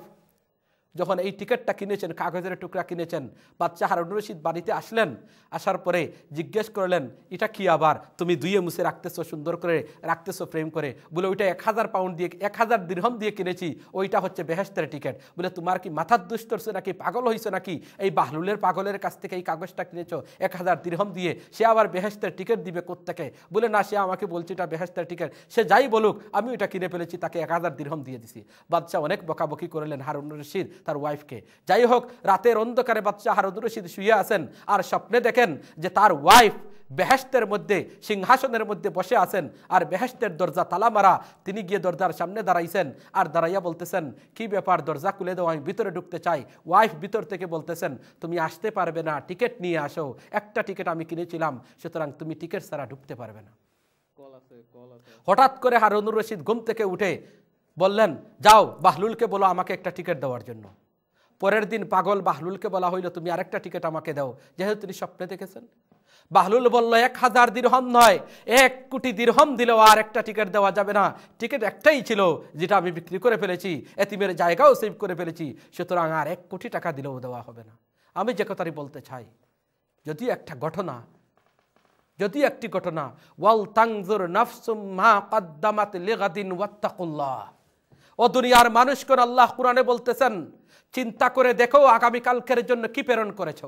যখন এই টিকিটটা কিনেছেন কাগজের টুকরা কিনেছেন বাচ্চা হারুন রশিদ বাড়িতে আসলেন আসার পরে জিজ্ঞেস করলেন এটা কি আবার তুমি দুইয়ে মুছে রাখতেছো সুন্দর করে রাখতেছো প্রেম করে বলে ওইটা এক হাজার পাউন্ড দিয়ে এক হাজার দীর্ঘম দিয়ে কিনেছি ওইটা হচ্ছে বেহেস্তের টিকিট বলে তোমার কি মাথার দুষ্ট হচ্ছে নাকি পাগল হয়েছে নাকি এই বাহলুলের পাগলের কাছ থেকে এই কাগজটা কিনেছো এক হাজার দীর্ঘম দিয়ে সে আবার বেহেস্তের টিকিট দিবে কোথেকে বলে না সে আমাকে বলছে এটা বেহেস্তের টিকিট সে যাই বলুক আমি ওইটা কিনে ফেলেছি তাকে এক হাজার দীর্ঘম দিয়ে দিছি বাচ্চা অনেক বকাবকি করলেন হারুন রশিদ তার ওয়াইফকে যাই হোক রাতের অন্ধকারে বাচ্চা হারুন রশিদ শুয়ে আছেন আর স্বপ্নে দেখেন যে তার ওয়াইফ বেহেস্তের মধ্যে সিংহাসনের মধ্যে বসে আছেন আর বেহেস্তের দরজা তালা মারা তিনি গিয়ে দরজার সামনে দাঁড়াইছেন আর দাঁড়াইয়া বলতেছেন কি ব্যাপার দরজা খুলে দেওয়া আমি ভিতরে ঢুকতে চাই ওয়াইফ ভিতর থেকে বলতেছেন তুমি আসতে পারবে না টিকিট নিয়ে আসো একটা টিকিট আমি কিনেছিলাম সুতরাং তুমি টিকিট ছাড়া ঢুকতে পারবে না হঠাৎ করে হারুনুর রশিদ ঘুম থেকে উঠে বললেন যাও বাহলুলকে বলো আমাকে একটা টিকিট দেওয়ার জন্য পরের দিন পাগল বাহলুলকে বলা হইল তুমি আরেকটা টিকিট আমাকে দাও যেহেতু তিনি স্বপ্নে দেখেছেন বাহলুল বলল এক হাজার দীর্হম নয় এক কোটি দীর্হম দিলেও আর একটা টিকিট দেওয়া যাবে না টিকিট একটাই ছিল যেটা আমি বিক্রি করে ফেলেছি এতিমের জায়গাও সেভ করে ফেলেছি সুতরাং আর এক কোটি টাকা দিলেও দেওয়া হবে না আমি যে কথাটি বলতে চাই যদি একটা ঘটনা যদি একটি ঘটনা ওয়াল তাংজুর নাফসুম মা কাদ্দামাত লেগাদিন ওয়াত্তাকুল্লাহ ও দুনিয়ার মানুষকে আল্লাহ কোরআনে বলতেছেন চিন্তা করে দেখো আগামীকালকের জন্য কি প্রেরণ করেছ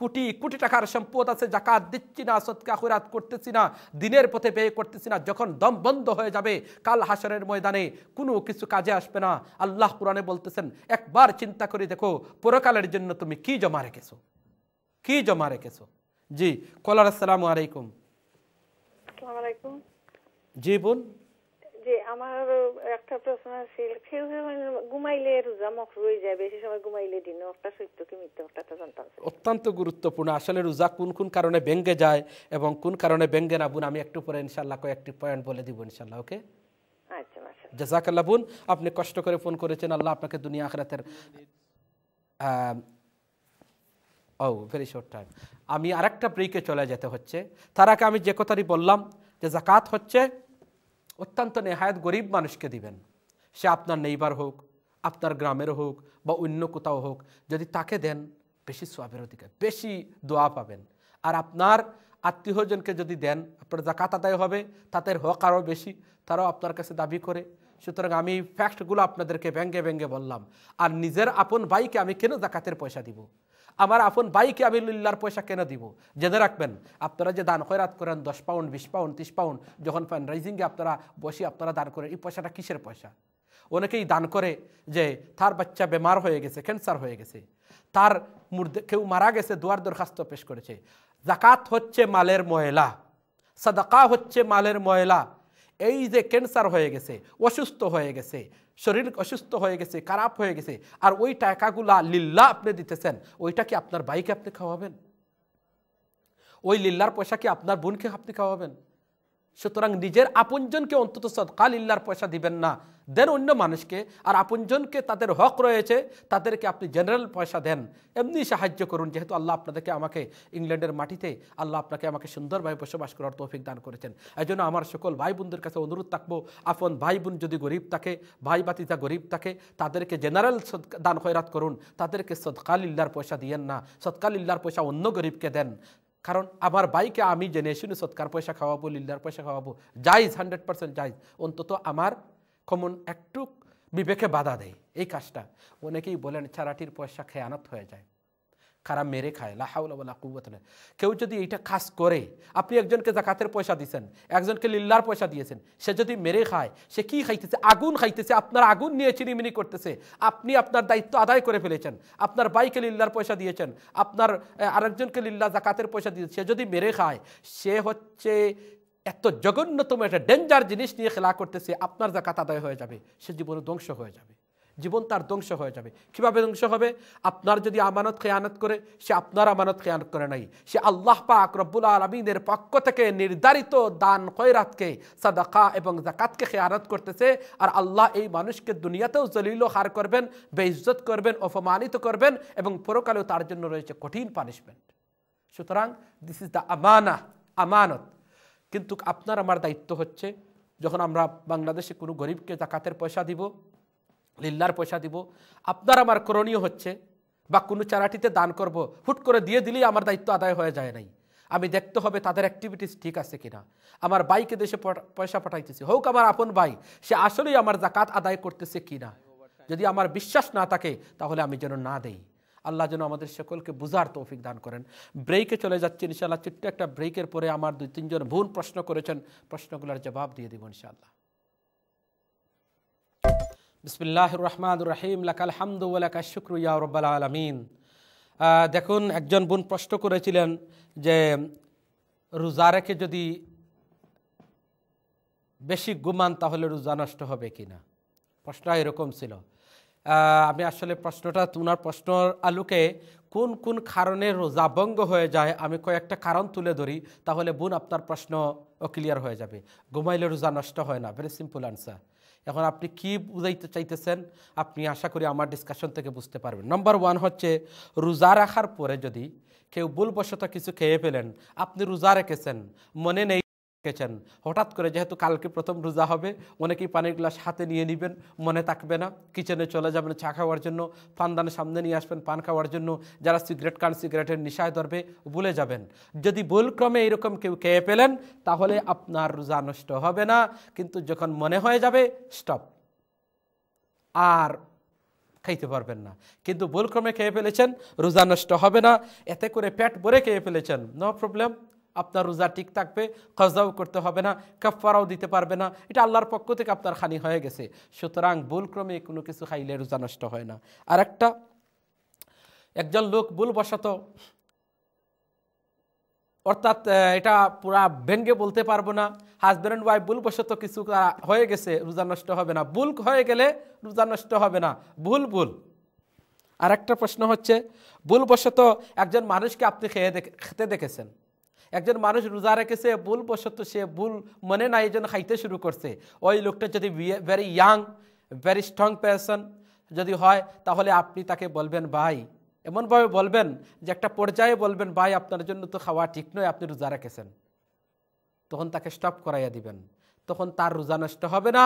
কোটি কোটি টাকার সম্পদ আছে জাকাত দিচ্ছি না সৎকা হুরাত করতেছি না দিনের পথে ব্যয় করতেছি না যখন দম বন্ধ হয়ে যাবে কাল হাসরের ময়দানে কোনো কিছু কাজে আসবে না আল্লাহ কোরআনে বলতেছেন একবার চিন্তা করে দেখো পরকালের জন্য তুমি কি জমা রেখেছো কি জমা রেখেছো জি কলার আসসালামু আলাইকুম জি বোন যে আমার একটা প্রশ্ন আছে কেউ কেউ মানে ঘুমাইলে রোজা রয়ে যায় বেশি সময় ঘুমাইলে দিন একটা সত্য কি মিথ্যা একটা জানতাম অত্যন্ত গুরুত্বপূর্ণ আসলে রোজা কোন কোন কারণে ব্যঙ্গে যায় এবং কোন কারণে ব্যঙ্গে না বোন আমি একটু পরে ইনশাল্লাহ কয়েকটি পয়েন্ট বলে দিব ইনশাল্লাহ ওকে আচ্ছা জাজাকাল্লাহ বোন আপনি কষ্ট করে ফোন করেছেন আল্লাহ আপনাকে দুনিয়া আখরাতের ও ভেরি শর্ট টাইম আমি আরেকটা ব্রেকে চলে যেতে হচ্ছে তার আগে আমি যে কথাটি বললাম যে জাকাত হচ্ছে অত্যন্ত নেহায়াত গরিব মানুষকে দিবেন সে আপনার নেইবার হোক আপনার গ্রামের হোক বা অন্য কোথাও হোক যদি তাকে দেন বেশি সোয়াবের অধিকার বেশি দোয়া পাবেন আর আপনার আত্মীয়জনকে যদি দেন আপনার জাকাত আদায় হবে তাদের হক আরও বেশি তারাও আপনার কাছে দাবি করে সুতরাং আমি ফ্যাক্টগুলো আপনাদেরকে ব্যঙ্গে ব্যঙ্গে বললাম আর নিজের আপন ভাইকে আমি কেন জাকাতের পয়সা দিব আমার আপন বাইকে আমি লিল্লার পয়সা কেন দিব জেনে রাখবেন আপনারা যে দান খয়রাত করেন দশ পাউন্ড বিশ পাউন্ড তিরিশ পাউন্ড যখন ফান্ডরাইজিংয়ে আপনারা বসে আপনারা দান করেন এই পয়সাটা কিসের পয়সা অনেকেই দান করে যে তার বাচ্চা বেমার হয়ে গেছে ক্যান্সার হয়ে গেছে তার মুর্দে কেউ মারা গেছে দুয়ার দরখাস্ত পেশ করেছে জাকাত হচ্ছে মালের ময়লা সাদাকা হচ্ছে মালের ময়লা এই যে ক্যান্সার হয়ে গেছে অসুস্থ হয়ে গেছে শরীর অসুস্থ হয়ে গেছে খারাপ হয়ে গেছে আর ওই টাকাগুলা লিল্লা আপনি দিতেছেন ওইটা কি আপনার বাইকে আপনি খাওয়াবেন ওই লিল্লার পয়সা কি আপনার বোনকে আপনি খাওয়াবেন সুতরাং নিজের আপনজনকে অন্তত সৎকাল ইল্লার পয়সা দিবেন না দেন অন্য মানুষকে আর আপনজনকে তাদের হক রয়েছে তাদেরকে আপনি জেনারেল পয়সা দেন এমনি সাহায্য করুন যেহেতু আল্লাহ আপনাদেরকে আমাকে ইংল্যান্ডের মাটিতে আল্লাহ আপনাকে আমাকে সুন্দরভাবে বসবাস করার তৌফিক দান করেছেন এই জন্য আমার সকল ভাই বোনদের কাছে অনুরোধ থাকবো আপন ভাই বোন যদি গরিব থাকে ভাই বাতিতা গরিব থাকে তাদেরকে জেনারেল দান খয়রাত করুন তাদেরকে সদকাল ইল্লার পয়সা দিয়েন না সৎকাল ইল্লার পয়সা অন্য গরিবকে দেন কারণ আমার বাইকে আমি জেনে শুনে সৎকার পয়সা খাওয়াবো লিল্লার পয়সা খাওয়াবো জাইজ হান্ড্রেড পার্সেন্ট জাইজ অন্তত আমার কমন একটু বিবেকে বাধা দেয় এই কাজটা অনেকেই বলেন চারাটির পয়সা খেয়ানত হয়ে যায় খারাপ মেরে খায় লাহাউলা কুবত না কেউ যদি এইটা খাস করে আপনি একজনকে জাকাতের পয়সা দিয়েছেন একজনকে লিল্লার পয়সা দিয়েছেন সে যদি মেরে খায় সে কি খাইতেছে আগুন খাইতেছে আপনার আগুন নিয়ে চিনিমিনি করতেছে আপনি আপনার দায়িত্ব আদায় করে ফেলেছেন আপনার বাইকে লিল্লার পয়সা দিয়েছেন আপনার আরেকজনকে লিল্লা জাকাতের পয়সা দিয়েছে সে যদি মেরে খায় সে হচ্ছে এত জঘন্যতম একটা ডেঞ্জার জিনিস নিয়ে খেলা করতেছে আপনার জাকাত আদায় হয়ে যাবে সে জীবনে ধ্বংস হয়ে যাবে জীবন তার ধ্বংস হয়ে যাবে কীভাবে ধ্বংস হবে আপনার যদি আমানত খেয়ানত করে সে আপনার আমানত খেয়ানত করে নাই সে আল্লাহ পাক রব্বুল আলমিনের পক্ষ থেকে নির্ধারিত দান খয়রাতকে সাদাকা এবং জাকাতকে খেয়ানত করতেছে আর আল্লাহ এই মানুষকে দুনিয়াতেও জলিল হার করবেন বেইজত করবেন অপমানিত করবেন এবং পরকালেও তার জন্য রয়েছে কঠিন পানিশমেন্ট সুতরাং দিস ইজ দ্য আমানা আমানত কিন্তু আপনার আমার দায়িত্ব হচ্ছে যখন আমরা বাংলাদেশে কোনো গরিবকে জাকাতের পয়সা দিব লিল্লার পয়সা দিব আপনার আমার করণীয় হচ্ছে বা কোনো চারাটিতে দান করব হুট করে দিয়ে দিলেই আমার দায়িত্ব আদায় হয়ে যায় নাই আমি দেখতে হবে তাদের অ্যাক্টিভিটিস ঠিক আছে কিনা আমার বাইকে দেশে পয়সা পাঠাইতেছি হোক আমার আপন ভাই সে আসলেই আমার জাকাত আদায় করতেছে কিনা যদি আমার বিশ্বাস না থাকে তাহলে আমি যেন না দেই আল্লাহ যেন আমাদের সকলকে বুঝার তৌফিক দান করেন ব্রেকে চলে যাচ্ছে ইনশাআল্লাহ ছোট্ট একটা ব্রেকের পরে আমার দুই তিনজন ভুল প্রশ্ন করেছেন প্রশ্নগুলোর জবাব দিয়ে দিব ইনশাআল্লাহ বিসমিল্লাহ রহমান রাহিম লাকাল হামদু ওলাকা শুক্রু ইয়া রব্বাল আলমিন দেখুন একজন বোন প্রশ্ন করেছিলেন যে রোজা রেখে যদি বেশি গুমান তাহলে রোজা নষ্ট হবে কি না প্রশ্ন এরকম ছিল আমি আসলে প্রশ্নটা তোমার প্রশ্নর আলোকে কোন কোন কারণে রোজা ভঙ্গ হয়ে যায় আমি কয়েকটা কারণ তুলে ধরি তাহলে বোন আপনার প্রশ্ন ক্লিয়ার হয়ে যাবে ঘুমাইলে রোজা নষ্ট হয় না ভেরি সিম্পল আনসার এখন আপনি কি বুঝাইতে চাইতেছেন আপনি আশা করি আমার ডিসকাশন থেকে বুঝতে পারবেন নম্বর ওয়ান হচ্ছে রোজা রাখার পরে যদি কেউ ভুলবশত কিছু খেয়ে ফেলেন আপনি রোজা রেখেছেন মনে নেই কেছেন হঠাৎ করে যেহেতু কালকে প্রথম রোজা হবে অনেকেই পানির গ্লাস হাতে নিয়ে নেবেন মনে থাকবে না কিচেনে চলে যাবেন চা খাওয়ার জন্য ফানদানের সামনে নিয়ে আসবেন পান খাওয়ার জন্য যারা সিগারেট কান সিগারেটের নিশায় ধরবে ভুলে যাবেন যদি ভুলক্রমে এরকম কেউ খেয়ে পেলেন তাহলে আপনার রোজা নষ্ট হবে না কিন্তু যখন মনে হয়ে যাবে স্টপ আর খাইতে পারবেন না কিন্তু ভুলক্রমে খেয়ে ফেলেছেন রোজা নষ্ট হবে না এতে করে পেট ভরে খেয়ে ফেলেছেন নো প্রবলেম আপনার রোজা ঠিক থাকবে কজাও করতে হবে না কাফারাও দিতে পারবে না এটা আল্লাহর পক্ষ থেকে আপনার খানি হয়ে গেছে সুতরাং ভুলক্রমে কোনো কিছু খাইলে রোজা নষ্ট হয় না আর একটা একজন লোক ভুলবশত অর্থাৎ এটা পুরা ভেঙ্গে বলতে পারবো না হাজব্যান্ড অ্যান্ড ওয়াইফ ভুলবশত কিছু হয়ে গেছে রোজা নষ্ট হবে না ভুল হয়ে গেলে রোজা নষ্ট হবে না ভুল ভুল আর একটা প্রশ্ন হচ্ছে ভুলবশত একজন মানুষকে আপনি খেয়ে দেখে খেতে দেখেছেন একজন মানুষ রোজা রেখেছে ভুলবশত সে ভুল মনে এই জন্য খাইতে শুরু করছে ওই লোকটা যদি very young very strong person যদি হয় তাহলে আপনি তাকে বলবেন ভাই এমনভাবে বলবেন যে একটা পর্যায়ে বলবেন ভাই আপনার জন্য তো খাওয়া ঠিক নয় আপনি রোজা রেখেছেন তখন তাকে স্টপ করাইয়া দিবেন তখন তার রোজা নষ্ট হবে না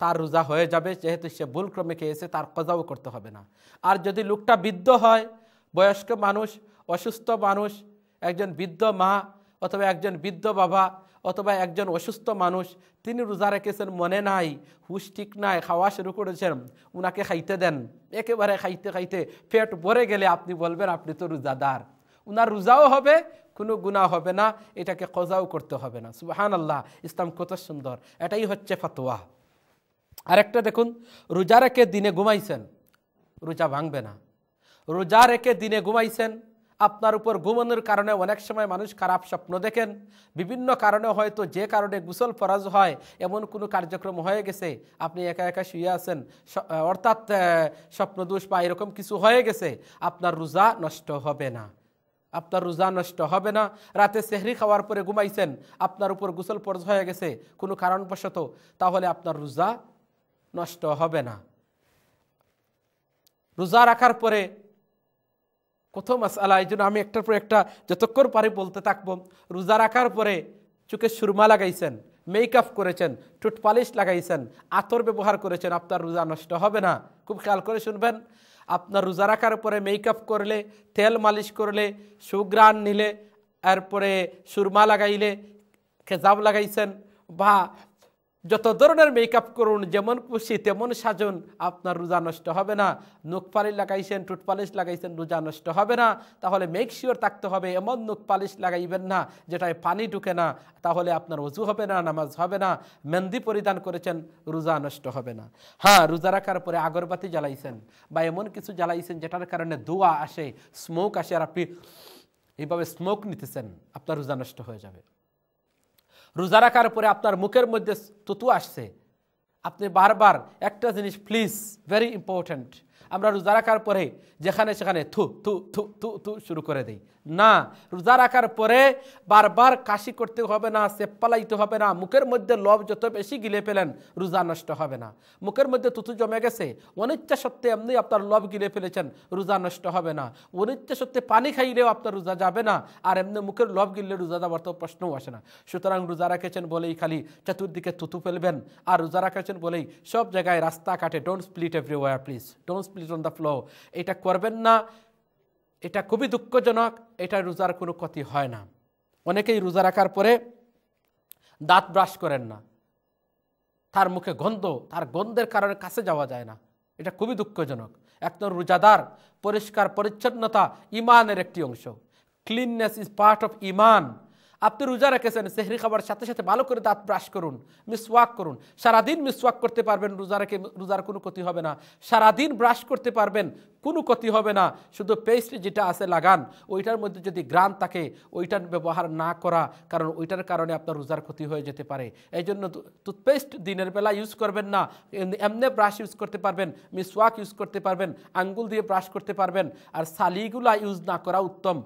তার রোজা হয়ে যাবে যেহেতু সে ভুল ক্রমে খেয়েছে তার কজাও করতে হবে না আর যদি লোকটা বৃদ্ধ হয় বয়স্ক মানুষ অসুস্থ মানুষ একজন বৃদ্ধ মা অথবা একজন বৃদ্ধ বাবা অথবা একজন অসুস্থ মানুষ তিনি রোজা রেখেছেন মনে নাই হুশ ঠিক নাই খাওয়া শুরু করেছেন উনাকে খাইতে দেন একেবারে খাইতে খাইতে পেট ভরে গেলে আপনি বলবেন আপনি তো রোজাদার উনার রোজাও হবে কোনো গুণা হবে না এটাকে কজাও করতে হবে না সুবাহান আল্লাহ ইসলাম কত সুন্দর এটাই হচ্ছে ফতোয়া আরেকটা দেখুন রোজা রেখে দিনে ঘুমাইছেন রোজা ভাঙবে না রোজা রেখে দিনে ঘুমাইছেন আপনার উপর ঘুমানোর কারণে অনেক সময় মানুষ খারাপ স্বপ্ন দেখেন বিভিন্ন কারণে হয়তো যে কারণে গুসল ফরাজ হয় এমন কোনো কার্যক্রম হয়ে গেছে আপনি একা একা শুয়ে আছেন অর্থাৎ স্বপ্নদোষ বা এরকম কিছু হয়ে গেছে আপনার রোজা নষ্ট হবে না আপনার রোজা নষ্ট হবে না রাতে সেহরি খাওয়ার পরে ঘুমাইছেন আপনার উপর গুসল ফরজ হয়ে গেছে কোনো কারণবশত তাহলে আপনার রোজা নষ্ট হবে না রোজা রাখার পরে প্রথম মাসালা এই জন্য আমি একটার পর একটা যতক্ষণ পারি বলতে থাকবো রোজা রাখার পরে চোখে সুরমা লাগাইছেন মেকআপ করেছেন টুট লাগাইছেন আতর ব্যবহার করেছেন আপনার রোজা নষ্ট হবে না খুব খেয়াল করে শুনবেন আপনার রোজা রাখার পরে মেকআপ করলে তেল মালিশ করলে সুগ্রান নিলে এরপরে সুরমা লাগাইলে খেজাব লাগাইছেন বা যত ধরনের মেকআপ করুন যেমন খুশি তেমন সাজুন আপনার রোজা নষ্ট হবে না নুখ পালিশ লাগাইছেন টুট পালিশ লাগাইছেন রোজা নষ্ট হবে না তাহলে মেক শিওর থাকতে হবে এমন নুখ পালিশ লাগাইবেন না যেটায় পানি ঢুকে না তাহলে আপনার উজু হবে না নামাজ হবে না মেহেন্দি পরিধান করেছেন রোজা নষ্ট হবে না হ্যাঁ রোজা রাখার পরে আগরবাতি জ্বালাইছেন বা এমন কিছু জ্বালাইছেন যেটার কারণে দোয়া আসে স্মোক আসে আর আপনি এইভাবে স্মোক নিতেছেন আপনার রোজা নষ্ট হয়ে যাবে রোজা রাখার পরে আপনার মুখের মধ্যে তুতু আসছে আপনি বারবার একটা জিনিস প্লিজ ভেরি ইম্পর্ট্যান্ট আমরা রোজা রাখার পরে যেখানে সেখানে থু থু থু থু থু শুরু করে দেই না রোজা রাখার পরে বারবার কাশি করতে হবে না সেপ পালাইতে হবে না মুখের মধ্যে লব যত বেশি গিলে ফেলেন রোজা নষ্ট হবে না মুখের মধ্যে থুথু জমে গেছে অনিচ্ছা সত্ত্বে এমনি আপনার লব গিলে ফেলেছেন রোজা নষ্ট হবে না অনিচ্ছা সত্ত্বে পানি খাইলেও আপনার রোজা যাবে না আর এমনি মুখের লব গিললে রোজা যাওয়ার তো প্রশ্নও আসে না সুতরাং রোজা রাখেছেন বলেই খালি চতুর্দিকে থুথু ফেলবেন আর রোজা রাখেছেন বলেই সব জায়গায় রাস্তাঘাটে don't split everywhere please don't split on the floor এটা করবেন না এটা খুবই দুঃখজনক এটা রোজার কোনো ক্ষতি হয় না অনেকেই রোজা রাখার পরে দাঁত ব্রাশ করেন না তার মুখে গন্ধ তার গন্ধের কারণে কাছে যাওয়া যায় না এটা খুবই দুঃখজনক একদম রোজাদার পরিষ্কার পরিচ্ছন্নতা ইমানের একটি অংশ ক্লিননেস ইজ পার্ট অফ ইমান আপনি রোজা রেখেছেন সেহরি খাবার সাথে সাথে ভালো করে দাঁত ব্রাশ করুন মিসওয়াক করুন সারাদিন মিসওয়াক করতে পারবেন রোজা রেখে রোজার কোনো ক্ষতি হবে না সারাদিন ব্রাশ করতে পারবেন কোনো ক্ষতি হবে না শুধু পেস্ট যেটা আছে লাগান ওইটার মধ্যে যদি গ্রান থাকে ওইটার ব্যবহার না করা কারণ ওইটার কারণে আপনার রোজার ক্ষতি হয়ে যেতে পারে এই জন্য টুথপেস্ট দিনের বেলা ইউজ করবেন না এমনি ব্রাশ ইউজ করতে পারবেন মিসওয়াক ইউজ করতে পারবেন আঙ্গুল দিয়ে ব্রাশ করতে পারবেন আর সালিগুলা ইউজ না করা উত্তম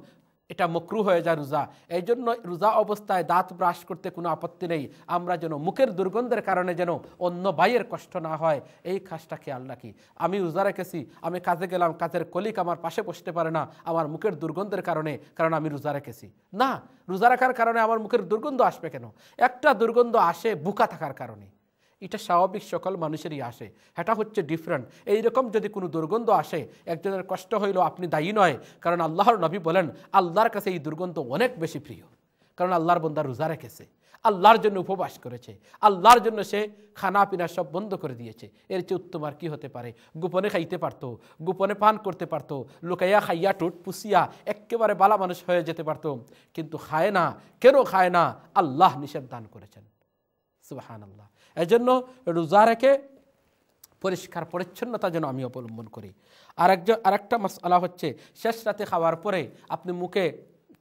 এটা মকরু হয়ে যায় রোজা এই জন্য রোজা অবস্থায় দাঁত ব্রাশ করতে কোনো আপত্তি নেই আমরা যেন মুখের দুর্গন্ধের কারণে যেন অন্য বাইয়ের কষ্ট না হয় এই খাসটা খেয়াল রাখি আমি রোজা রেখেছি আমি কাজে গেলাম কাজের কলিক আমার পাশে বসতে পারে না আমার মুখের দুর্গন্ধের কারণে কারণ আমি রোজা রেখেছি না রোজা রাখার কারণে আমার মুখের দুর্গন্ধ আসবে কেন একটা দুর্গন্ধ আসে বুকা থাকার কারণে এটা স্বাভাবিক সকল মানুষেরই আসে এটা হচ্ছে ডিফারেন্ট এইরকম যদি কোনো দুর্গন্ধ আসে একজনের কষ্ট হইল আপনি দায়ী নয় কারণ আল্লাহর নবী বলেন আল্লাহর কাছে এই দুর্গন্ধ অনেক বেশি প্রিয় কারণ আল্লাহর বন্দা রোজা রেখেছে আল্লাহর জন্য উপবাস করেছে আল্লাহর জন্য সে খানা পিনা সব বন্ধ করে দিয়েছে এর চেয়ে উত্তম আর কী হতে পারে গোপনে খাইতে পারত গোপনে পান করতে পারত লুকাইয়া খাইয়া টুট পুষিয়া একেবারে বালা মানুষ হয়ে যেতে পারত কিন্তু খায় না কেন খায় না আল্লাহ নিষেধ দান করেছেন সুবাহান আল্লাহ এজন্য রোজা রেখে পরিষ্কার পরিচ্ছন্নতা যেন আমি অবলম্বন করি আর একজন আরেকটা মশলা হচ্ছে শেষ রাতে খাওয়ার পরে আপনি মুখে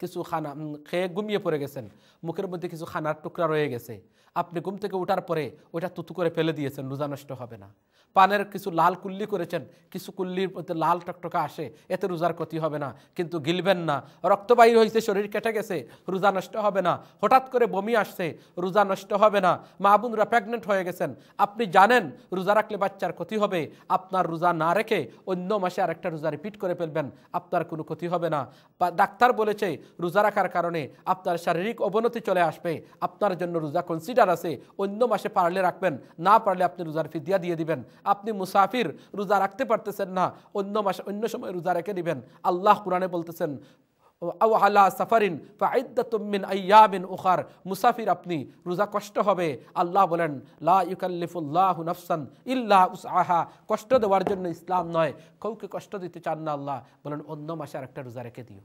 কিছু খানা খেয়ে ঘুমিয়ে পড়ে গেছেন মুখের মধ্যে কিছু খানার টুকরা রয়ে গেছে আপনি ঘুম থেকে ওঠার পরে ওটা তুতু করে ফেলে দিয়েছেন রোজা নষ্ট হবে না পানের কিছু লাল কুল্লি করেছেন কিছু কুল্লির মধ্যে লাল টকটকা আসে এতে রোজার ক্ষতি হবে না কিন্তু গিলবেন না রক্তবাহী হয়েছে শরীর কেটে গেছে রোজা নষ্ট হবে না হঠাৎ করে বমি আসছে রোজা নষ্ট হবে না মা বোনরা প্রেগনেন্ট হয়ে গেছেন আপনি জানেন রোজা রাখলে বাচ্চার ক্ষতি হবে আপনার রোজা না রেখে অন্য মাসে আরেকটা রোজা রিপিট করে ফেলবেন আপনার কোনো ক্ষতি হবে না ডাক্তার বলেছে রোজা রাখার কারণে আপনার শারীরিক অবনতি চলে আসবে আপনার জন্য রোজা কনসিডার আছে অন্য মাসে পারলে রাখবেন না পারলে আপনি রোজার ফিদিয়া দিয়ে দিবেন আপনি মুসাফির রোজা রাখতে পারতেছেন না অন্য মাসে অন্য সময় রোজা রেখে নেবেন আল্লাহ কোরআনে বলতেছেন আও আলা সাফারিন ফাইদ্দাতুমিন আইয়ামিন উখার মুসাফির আপনি রোজা কষ্ট হবে আল্লাহ বলেন লা ইউকাল্লিফুল্লাহু নাফসান ইল্লা উসআহা কষ্ট দেওয়ার জন্য ইসলাম নয় কাউকে কষ্ট দিতে চান না আল্লাহ বলেন অন্য মাসে আরেকটা রোজা রেখে দিও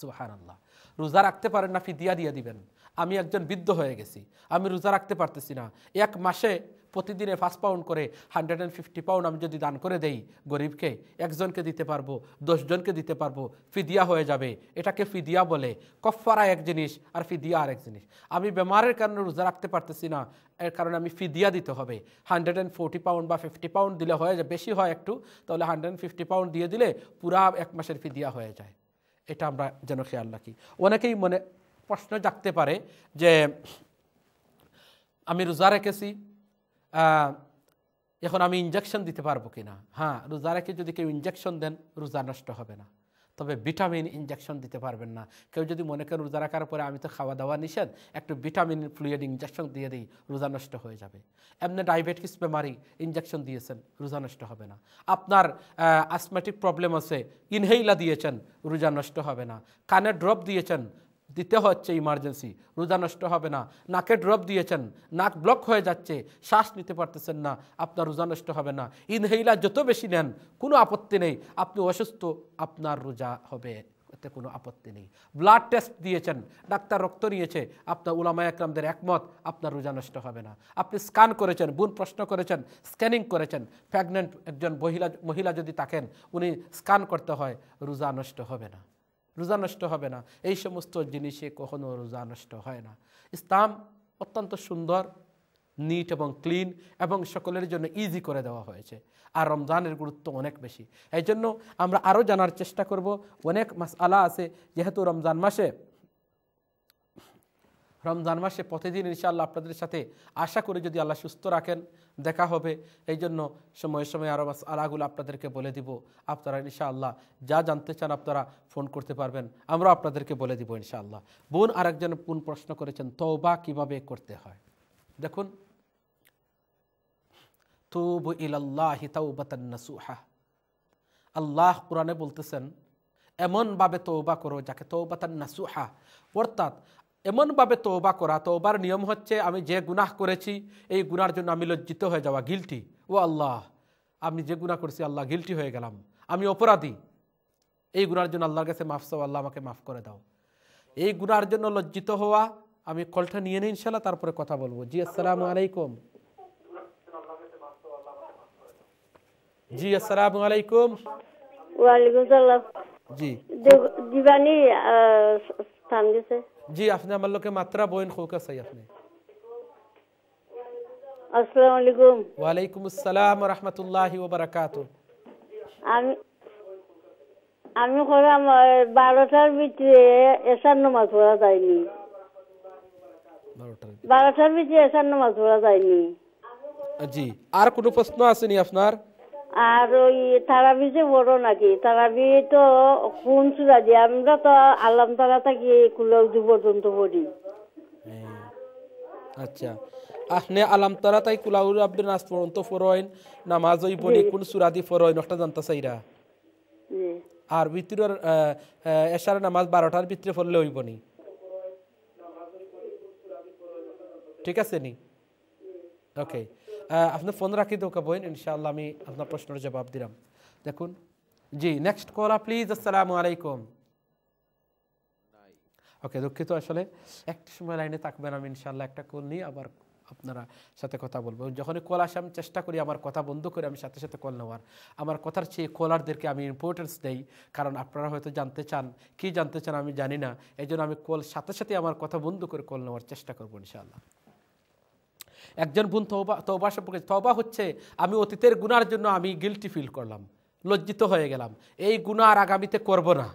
সুহান আল্লাহ রোজা রাখতে পারেন না ফিদিয়া দিয়ে দিবেন আমি একজন বৃদ্ধ হয়ে গেছি আমি রোজা রাখতে পারতেছি না এক মাসে প্রতিদিনে পাঁচ পাউন্ড করে হান্ড্রেড অ্যান্ড ফিফটি পাউন্ড আমি যদি দান করে দেই গরিবকে একজনকে দিতে পারবো দশজনকে দিতে পারবো ফিদিয়া হয়ে যাবে এটাকে ফিদিয়া বলে কফারা এক জিনিস আর ফিদিয়া আর এক জিনিস আমি বেমারের কারণে রোজা রাখতে পারতেছি না এর কারণে আমি ফিদিয়া দিতে হবে হান্ড্রেড অ্যান্ড ফোর্টি পাউন্ড বা ফিফটি পাউন্ড দিলে হয়ে যায় বেশি হয় একটু তাহলে হান্ড্রেড অ্যান্ড ফিফটি পাউন্ড দিয়ে দিলে পুরা এক মাসের ফিদিয়া হয়ে যায় এটা আমরা যেন খেয়াল রাখি অনেকেই মনে প্রশ্ন জাগতে পারে যে আমি রোজা রেখেছি এখন আমি ইঞ্জেকশন দিতে পারবো কি না হ্যাঁ রোজা রেখে যদি কেউ ইঞ্জেকশন দেন রোজা নষ্ট হবে না তবে ভিটামিন ইঞ্জেকশন দিতে পারবেন না কেউ যদি মনে করেন রোজা রাখার পরে আমি তো খাওয়া দাওয়া নিষেধ একটু ভিটামিন ফ্লুয়েড ইঞ্জেকশন দিয়ে দিই রোজা নষ্ট হয়ে যাবে এমনি ডায়াবেটিস বেমারি ইঞ্জেকশন দিয়েছেন রোজা নষ্ট হবে না আপনার আসমেটিক প্রবলেম আছে ইনহেইলা দিয়েছেন রোজা নষ্ট হবে না কানে ড্রপ দিয়েছেন দিতে হচ্ছে ইমার্জেন্সি রোজা নষ্ট হবে না নাকে ড্রপ দিয়েছেন নাক ব্লক হয়ে যাচ্ছে শ্বাস নিতে পারতেছেন না আপনার রোজা নষ্ট হবে না ইনহেইলা যত বেশি নেন কোনো আপত্তি নেই আপনি অসুস্থ আপনার রোজা হবে এতে কোনো আপত্তি নেই ব্লাড টেস্ট দিয়েছেন ডাক্তার রক্ত নিয়েছে আপনার উলামা একরামদের একমত আপনার রোজা নষ্ট হবে না আপনি স্ক্যান করেছেন বুন প্রশ্ন করেছেন স্ক্যানিং করেছেন প্রেগনেন্ট একজন মহিলা মহিলা যদি থাকেন উনি স্ক্যান করতে হয় রোজা নষ্ট হবে না রোজা নষ্ট হবে না এই সমস্ত জিনিসে কখনও রোজা নষ্ট হয় না ইসলাম অত্যন্ত সুন্দর নিট এবং ক্লিন এবং সকলের জন্য ইজি করে দেওয়া হয়েছে আর রমজানের গুরুত্ব অনেক বেশি এই জন্য আমরা আরও জানার চেষ্টা করব অনেক মাস আলা আছে যেহেতু রমজান মাসে রমজান মাসে প্রতিদিন ইনশাআল্লাহ আপনাদের সাথে আশা করে যদি আল্লাহ সুস্থ রাখেন দেখা হবে এই জন্য সময়ে সময়ে আরও মাস আলাগুলো আপনাদেরকে বলে দিব আপনারা ইনশাআল্লাহ যা জানতে চান আপনারা ফোন করতে পারবেন আমরা আপনাদেরকে বলে দিব ইনশাআল্লাহ বোন আরেকজন বোন প্রশ্ন করেছেন তৌবা কিভাবে করতে হয় দেখুন তুবু ইলাল্লাহি তাওবাতান আল্লাহ কোরআনে বলতেছেন এমনভাবে তৌবা করো যাকে তৌবাতান নাসুহা অর্থাৎ এমনভাবে তৌবা করা তৌবার নিয়ম হচ্ছে আমি যে গুনাহ করেছি এই গুনার জন্য আমি লজ্জিত হয়ে যাওয়া গিলটি ও আল্লাহ আমি যে গুণা করছি আল্লাহ গিলটি হয়ে গেলাম আমি অপরাধী এই গুনার জন্য আল্লাহর কাছে মাফ চাও আল্লাহ আমাকে মাফ করে দাও এই গুনার জন্য লজ্জিত হওয়া আমি কলটা নিয়ে নিই ইনশাল্লাহ তারপরে কথা বলবো জি আসসালাম আলাইকুম জি আসসালামু আলাইকুম জি দিবানি স্থান গেছে জি আপনি আমার লোকে মাত্রা বইন খোকা সাই আপনি আসসালামু আলাইকুম ওয়া আলাইকুম আসসালাম ওয়া রাহমাতুল্লাহি ওয়া আমি আমি করাম বারোটার ভিতরে এসার নামাজ পড়া যায়নি বারোটার ভিতরে এসার নামাজ পড়া যায়নি জি আর কোনো প্রশ্ন আছে নি আপনার আর ওই তারাবিজে যে বড় নাকি তারাবি তো কোন চূড়া দিয়ে আমরা তো আলাম তারা থাকি দু পর্যন্ত পড়ি হ্যাঁ। আচ্ছা আপনি আলাম তারা তাই কুলাউর আপনি নাচ পড়ন্ত ফরয়েন নামাজ ওই পড়ি কোন সূরা দি ফরয়েন ওটা জানতে চাইরা আর ভিতরের এশার নামাজ বারোটার ভিতরে পড়লে হইব নি ঠিক আছে নি ওকে আপনি ফোন রাখি দোকা বইন ইনশাল্লাহ আমি আপনার প্রশ্নের জবাব দিলাম দেখুন জি নেক্সট কলা প্লিজ আসসালাম আলাইকুম ওকে দুঃখিত আসলে একটা সময় লাইনে থাকবেন আমি ইনশাল্লাহ একটা কল নিয়ে আবার আপনারা সাথে কথা বলবো যখনই কল আসে আমি চেষ্টা করি আমার কথা বন্ধ করে আমি সাথে সাথে কল নেওয়ার আমার কথার চেয়ে কলারদেরকে আমি ইম্পর্টেন্স দেই কারণ আপনারা হয়তো জানতে চান কি জানতে চান আমি জানি না এই আমি কল সাথে সাথে আমার কথা বন্ধ করে কল নেওয়ার চেষ্টা করবো ইনশাআল্লাহ একজন বোন তওবা তওবা সম্পর্কে হচ্ছে আমি অতীতের গুনার জন্য আমি গিলটি ফিল করলাম লজ্জিত হয়ে গেলাম এই গুণা আর আগামীতে করব না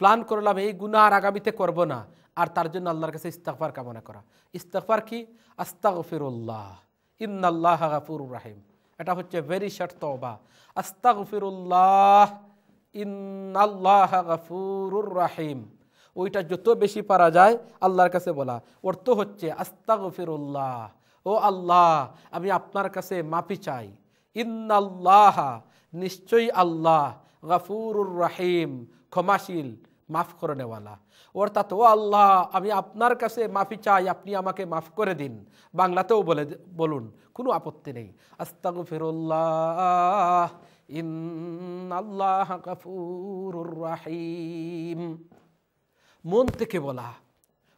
প্ল্যান করলাম এই গুণা আর আগামীতে করব না আর তার জন্য আল্লাহর কাছে ইস্তাকফার কামনা করা ইস্তাকফার কি আস্তাক ফিরুল্লাহ ইন্নাল্লাহ গাফুর রাহিম এটা হচ্ছে ভেরি শর্ট তওবা আস্তাক ফিরুল্লাহ ইন্নাল্লাহ গাফুরুর রাহিম ওইটা যত বেশি পারা যায় আল্লাহর কাছে বলা অর্থ হচ্ছে আস্তাক ফিরুল্লাহ ও আল্লাহ আমি আপনার কাছে মাফি চাই ইন্নাল্লাহ নিশ্চয়ই আল্লাহ গাফুরুর রাহিম ক্ষমাশীল মাফ করে নেওয়ালা অর্থাৎ ও আল্লাহ আমি আপনার কাছে মাফি চাই আপনি আমাকে মাফ করে দিন বাংলাতেও বলে বলুন কোনো আপত্তি নেই আস্তাগু ফিরুল্লাহ ইন আল্লাহ গাফুরুর রাহিম মন থেকে বলা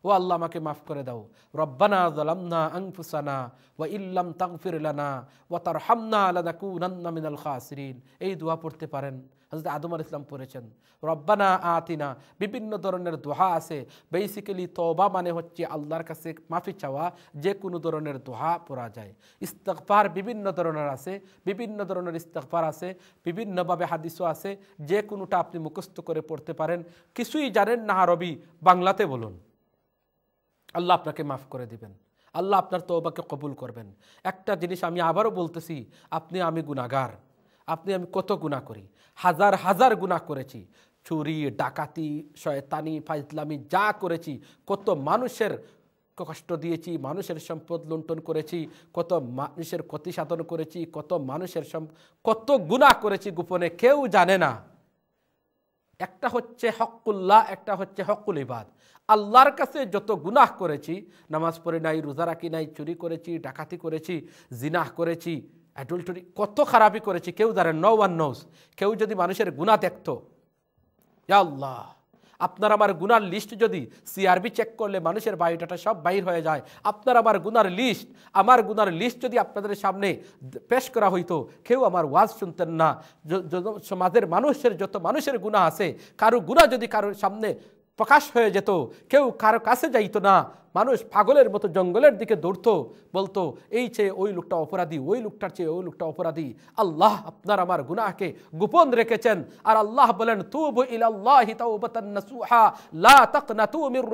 ও আল্লাহ আমাকে মাফ করে দাও রব্বানা জলামনা আংফুসানা ও ইল্লাম তাংফির লানা ও তার হামনা আলাদা কুনান্না মিনাল খাসরিন এই দোয়া পড়তে পারেন হজরত আদম আল ইসলাম পড়েছেন রব্বানা আতিনা বিভিন্ন ধরনের দোহা আছে বেসিক্যালি তবা মানে হচ্ছে আল্লাহর কাছে মাফি চাওয়া যে কোনো ধরনের দোহা পড়া যায় ইস্তকফার বিভিন্ন ধরনের আছে বিভিন্ন ধরনের ইস্তকফার আছে বিভিন্নভাবে হাদিসও আছে যে কোনোটা আপনি মুখস্থ করে পড়তে পারেন কিছুই জানেন না রবি বাংলাতে বলুন আল্লাহ আপনাকে মাফ করে দিবেন আল্লাহ আপনার তৌবাকে কবুল করবেন একটা জিনিস আমি আবারও বলতেছি আপনি আমি গুণাগার আপনি আমি কত গুণা করি হাজার হাজার গুণা করেছি চুরি ডাকাতি শয়তানি ফাইজলামি যা করেছি কত মানুষের কষ্ট দিয়েছি মানুষের সম্পদ লুণ্ঠন করেছি কত মানুষের ক্ষতি সাধন করেছি কত মানুষের কত গুণা করেছি গোপনে কেউ জানে না একটা হচ্ছে হকুল্লাহ একটা হচ্ছে হকুল ইবাদ আল্লাহর কাছে যত গুনাহ করেছি নামাজ পড়ে নাই রোজা রাখি নাই চুরি করেছি ডাকাতি করেছি জিনাহ করেছি অ্যাডুলটরি কত খারাপই করেছি কেউ জানে নৌ ওয়ান নৌস কেউ যদি মানুষের গুণা দেখত আল্লাহ আপনার আমার গুনার লিস্ট যদি সিআরবি চেক করলে মানুষের বায়োডাটা সব বাইর হয়ে যায় আপনার আমার গুনার লিস্ট আমার গুনার লিস্ট যদি আপনাদের সামনে পেশ করা হইতো কেউ আমার ওয়াজ শুনতেন না সমাজের মানুষের যত মানুষের গুণা আছে কারো গুণা যদি কারোর সামনে প্রকাশ হয়ে যেত কেউ কারো কাছে যাইত না মানুষ পাগলের মতো জঙ্গলের দিকে দৌড়ত বলতো এই চেয়ে ওই লোকটা অপরাধী ওই লোকটার চেয়ে ওই লোকটা অপরাধী আল্লাহ আপনার আমার গুনাহকে গোপন রেখেছেন আর আল্লাহ বলেন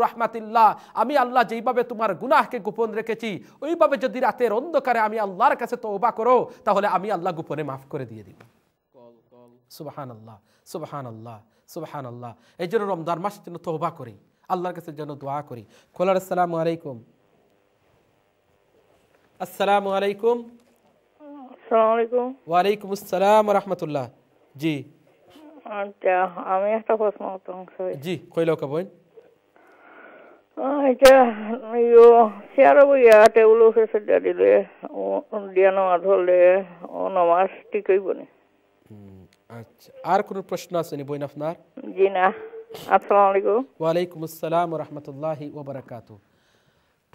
রাহমাতিল্লাহ আমি আল্লাহ যেইভাবে তোমার গুনাহকে গোপন রেখেছি ওইভাবে যদি রাতের অন্ধকারে আমি আল্লাহর কাছে তো ওবা করো তাহলে আমি আল্লাহ গোপনে মাফ করে দিয়ে দিব সুবাহান আল্লাহ সুবাহান আল্লাহ সুবাহান আল্লাহ এই জন্য রমজান মাসের জন্য তোহবা করি আল্লাহর কাছে জন্য দোয়া করি খোলার আসসালাম আলাইকুম আসসালামু আলাইকুম ওয়ালাইকুম আসসালাম রহমতুল্লাহ জি আচ্ছা, আমি একটা প্রশ্ন জি কইল কবেন এতিয়া দিলে নমাজ নমাজ ঠিক আচ্ছা আর কোনো প্রশ্ন আছে বইন আপনার জি না আসসালামু আলাইকুম ওয়া আলাইকুম আসসালাম ওয়া রাহমাতুল্লাহি ওয়া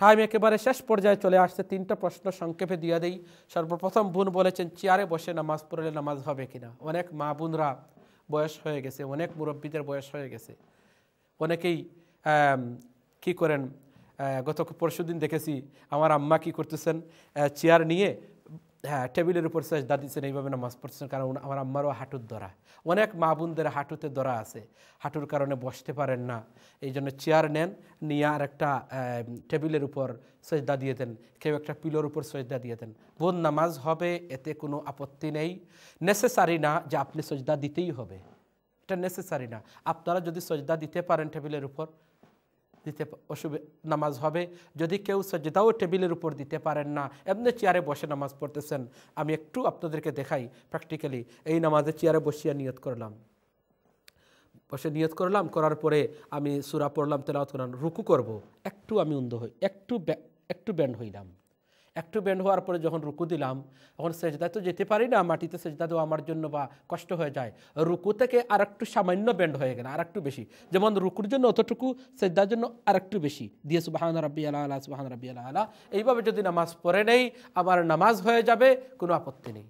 টাইম একেবারে শেষ পর্যায়ে চলে আসছে তিনটা প্রশ্ন সংক্ষেপে দিয়ে দেই সর্বপ্রথম বোন বলেছেন চেয়ারে বসে নামাজ পড়লে নামাজ হবে কিনা অনেক মা বোনরা বয়স হয়ে গেছে অনেক মুরব্বীদের বয়স হয়ে গেছে অনেকেই কি করেন গত পরশু দিন দেখেছি আমার আম্মা কি করতেছেন চেয়ার নিয়ে হ্যাঁ টেবিলের উপর শেষ সেন এইভাবে নামাজ পড়ছেন কারণ আমার আম্মারও হাঁটুর দরা অনেক মা বোনদের হাঁটুতে দরা আছে হাঁটুর কারণে বসতে পারেন না এই জন্য চেয়ার নেন নিয়ে আর একটা টেবিলের উপর সজদা দিয়ে দেন কেউ একটা পিলোর উপর সজদা দিয়ে দেন বোন নামাজ হবে এতে কোনো আপত্তি নেই নেসেসারি না যে আপনি সজদা দিতেই হবে এটা নেসেসারি না আপনারা যদি সজদা দিতে পারেন টেবিলের উপর দিতে অসুবি নামাজ হবে যদি কেউ সজ্জিদাও টেবিলের উপর দিতে পারেন না এমনি চেয়ারে বসে নামাজ পড়তেছেন আমি একটু আপনাদেরকে দেখাই প্র্যাকটিক্যালি এই নামাজে চেয়ারে বসিয়া নিয়ত করলাম বসে নিয়ত করলাম করার পরে আমি সুরা পড়লাম তেলাওয়াত করলাম রুকু করব একটু আমি উন্দ হই একটু একটু ব্যান্ড হইলাম একটু ব্যান্ড হওয়ার পরে যখন রুকু দিলাম তখন সেজদায় তো যেতে পারি না মাটিতে সেজদা দেওয়া আমার জন্য বা কষ্ট হয়ে যায় রুকু থেকে আর একটু সামান্য ব্যান্ড হয়ে গেল আর একটু বেশি যেমন রুকুর জন্য অতটুকু সেজদার জন্য আর একটু বেশি দিয়ে সুবাহান রাব্বি আল্লাহ আল্লাহ সুবাহান রাব্বি আল্লাহ আল্লাহ এইভাবে যদি নামাজ পড়ে নেই আমার নামাজ হয়ে যাবে কোনো আপত্তি নেই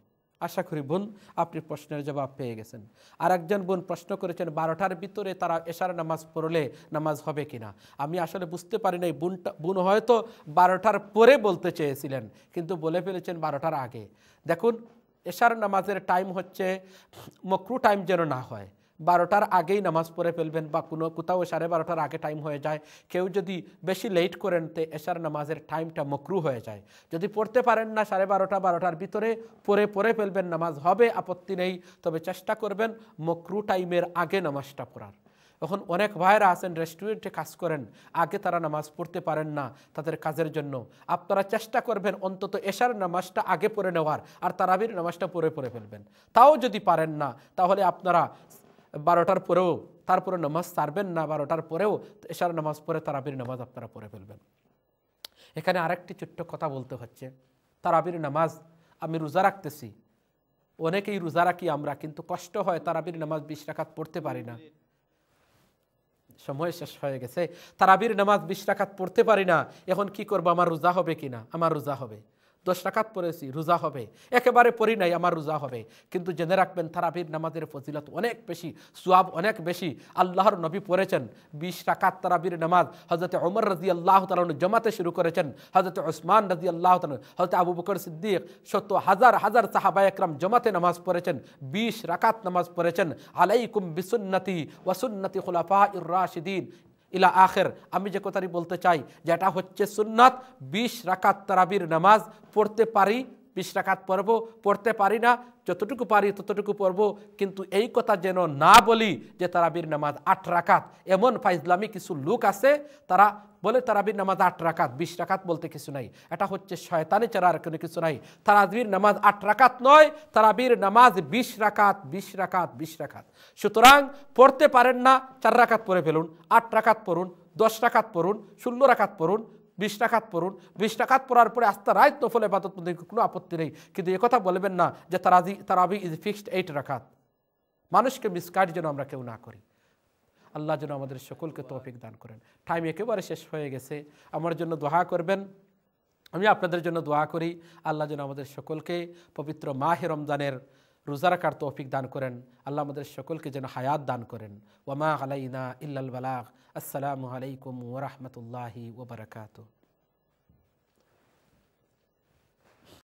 আশা করি বোন আপনি প্রশ্নের জবাব পেয়ে গেছেন আর একজন বোন প্রশ্ন করেছেন বারোটার ভিতরে তারা এশার নামাজ পড়লে নামাজ হবে কিনা আমি আসলে বুঝতে পারি নাই বোনটা বোন হয়তো বারোটার পরে বলতে চেয়েছিলেন কিন্তু বলে ফেলেছেন বারোটার আগে দেখুন এশার নামাজের টাইম হচ্ছে মক্রু টাইম যেন না হয় বারোটার আগেই নামাজ পড়ে ফেলবেন বা কোনো কোথাও সাড়ে বারোটার আগে টাইম হয়ে যায় কেউ যদি বেশি লেট করেন তে এশার নামাজের টাইমটা মকরু হয়ে যায় যদি পড়তে পারেন না সাড়ে বারোটা বারোটার ভিতরে পরে পড়ে ফেলবেন নামাজ হবে আপত্তি নেই তবে চেষ্টা করবেন মকরু টাইমের আগে নামাজটা পড়ার এখন অনেক ভাইরা আছেন রেস্টুরেন্টে কাজ করেন আগে তারা নামাজ পড়তে পারেন না তাদের কাজের জন্য আপনারা চেষ্টা করবেন অন্তত এশার নামাজটা আগে পড়ে নেওয়ার আর তারাবির নামাজটা পরে পড়ে ফেলবেন তাও যদি পারেন না তাহলে আপনারা বারোটার পরেও তারপরে নামাজ সারবেন না বারোটার পরেও এশার নামাজ পরে তারাবির নামাজ আপনারা পড়ে ফেলবেন এখানে আরেকটি ছোট্ট কথা বলতে হচ্ছে তারাবির নামাজ আমি রোজা রাখতেছি অনেকেই রোজা রাখি আমরা কিন্তু কষ্ট হয় তারাবির নামাজ বিশ রাখাত পড়তে পারি না সময় শেষ হয়ে গেছে তারাবির নামাজ বিশ রাখাত পড়তে পারি না এখন কি করবো আমার রোজা হবে কি না আমার রোজা হবে দশ রাকাত পড়েছি রোজা হবে একেবারে পড়ি নাই আমার রোজা হবে কিন্তু জেনে রাখবেন তারাবির নামাজের ফজিলত অনেক বেশি সুয়াব অনেক বেশি আল্লাহর নবী পড়েছেন বিশ রাকাত তারাবির নামাজ হজরত অমর রাজি আল্লাহ তালন জমাতে শুরু করেছেন হজরত ওসমান রাজি আল্লাহ তালন হজরত আবু বকর সিদ্দিক সত্য হাজার হাজার সাহাবা একরাম জমাতে নামাজ পড়েছেন বিশ রাকাত নামাজ পড়েছেন আলাইকুম বিসুন্নতি ওয়াসুন্নতি খোলাফা ইর রাশিদিন ইলা আখের আমি যে কথাটি বলতে চাই যেটা হচ্ছে সুন্নাত বিশ রাকাত তারাবির নামাজ পড়তে পারি বিশ রাকাত পড়ব পড়তে পারি না যতটুকু পারি ততটুকু পড়ব কিন্তু এই কথা যেন না বলি যে তারাবির নামাজ আট রাকাত এমন ফাইজলামি কিছু লোক আছে তারা বলে তারাবির নামাজ আট রাকাত বিশ রাকাত বলতে কিছু নাই এটা হচ্ছে শয়তানি চারার কোনো কিছু নাই তারাবির নামাজ আট রাকাত নয় তারাবির নামাজ বিশ রাকাত বিশ রাকাত বিশ রাকাত সুতরাং পড়তে পারেন না চার রাকাত পরে ফেলুন আট রাকাত পড়ুন দশ রাকাত পড়ুন ষোলো রাকাত পড়ুন বিশ টাকাত পড়ুন বিশ টাকাত পড়ার পরে আস্তা রায় নফল এবাদত কোনো আপত্তি নেই কিন্তু কথা বলবেন না যে তারাজি তারাবি ইজ ফিক্সড এইট রাখাত মানুষকে মিসকাইড যেন আমরা কেউ না করি আল্লাহ যেন আমাদের সকলকে তৌফিক দান করেন টাইম একেবারে শেষ হয়ে গেছে আমার জন্য দোহা করবেন আমি আপনাদের জন্য দোয়া করি আল্লাহ যেন আমাদের সকলকে পবিত্র মাহে রমজানের রোজা রাখার তৌফিক দান করেন আল্লাহ আমাদের সকলকে যেন হায়াত দান করেন ওমা আলাইনা ইল্লাল বালাহ আসসালামু আলাইকুম ওরহমতুল্লাহি ওবরাকাতু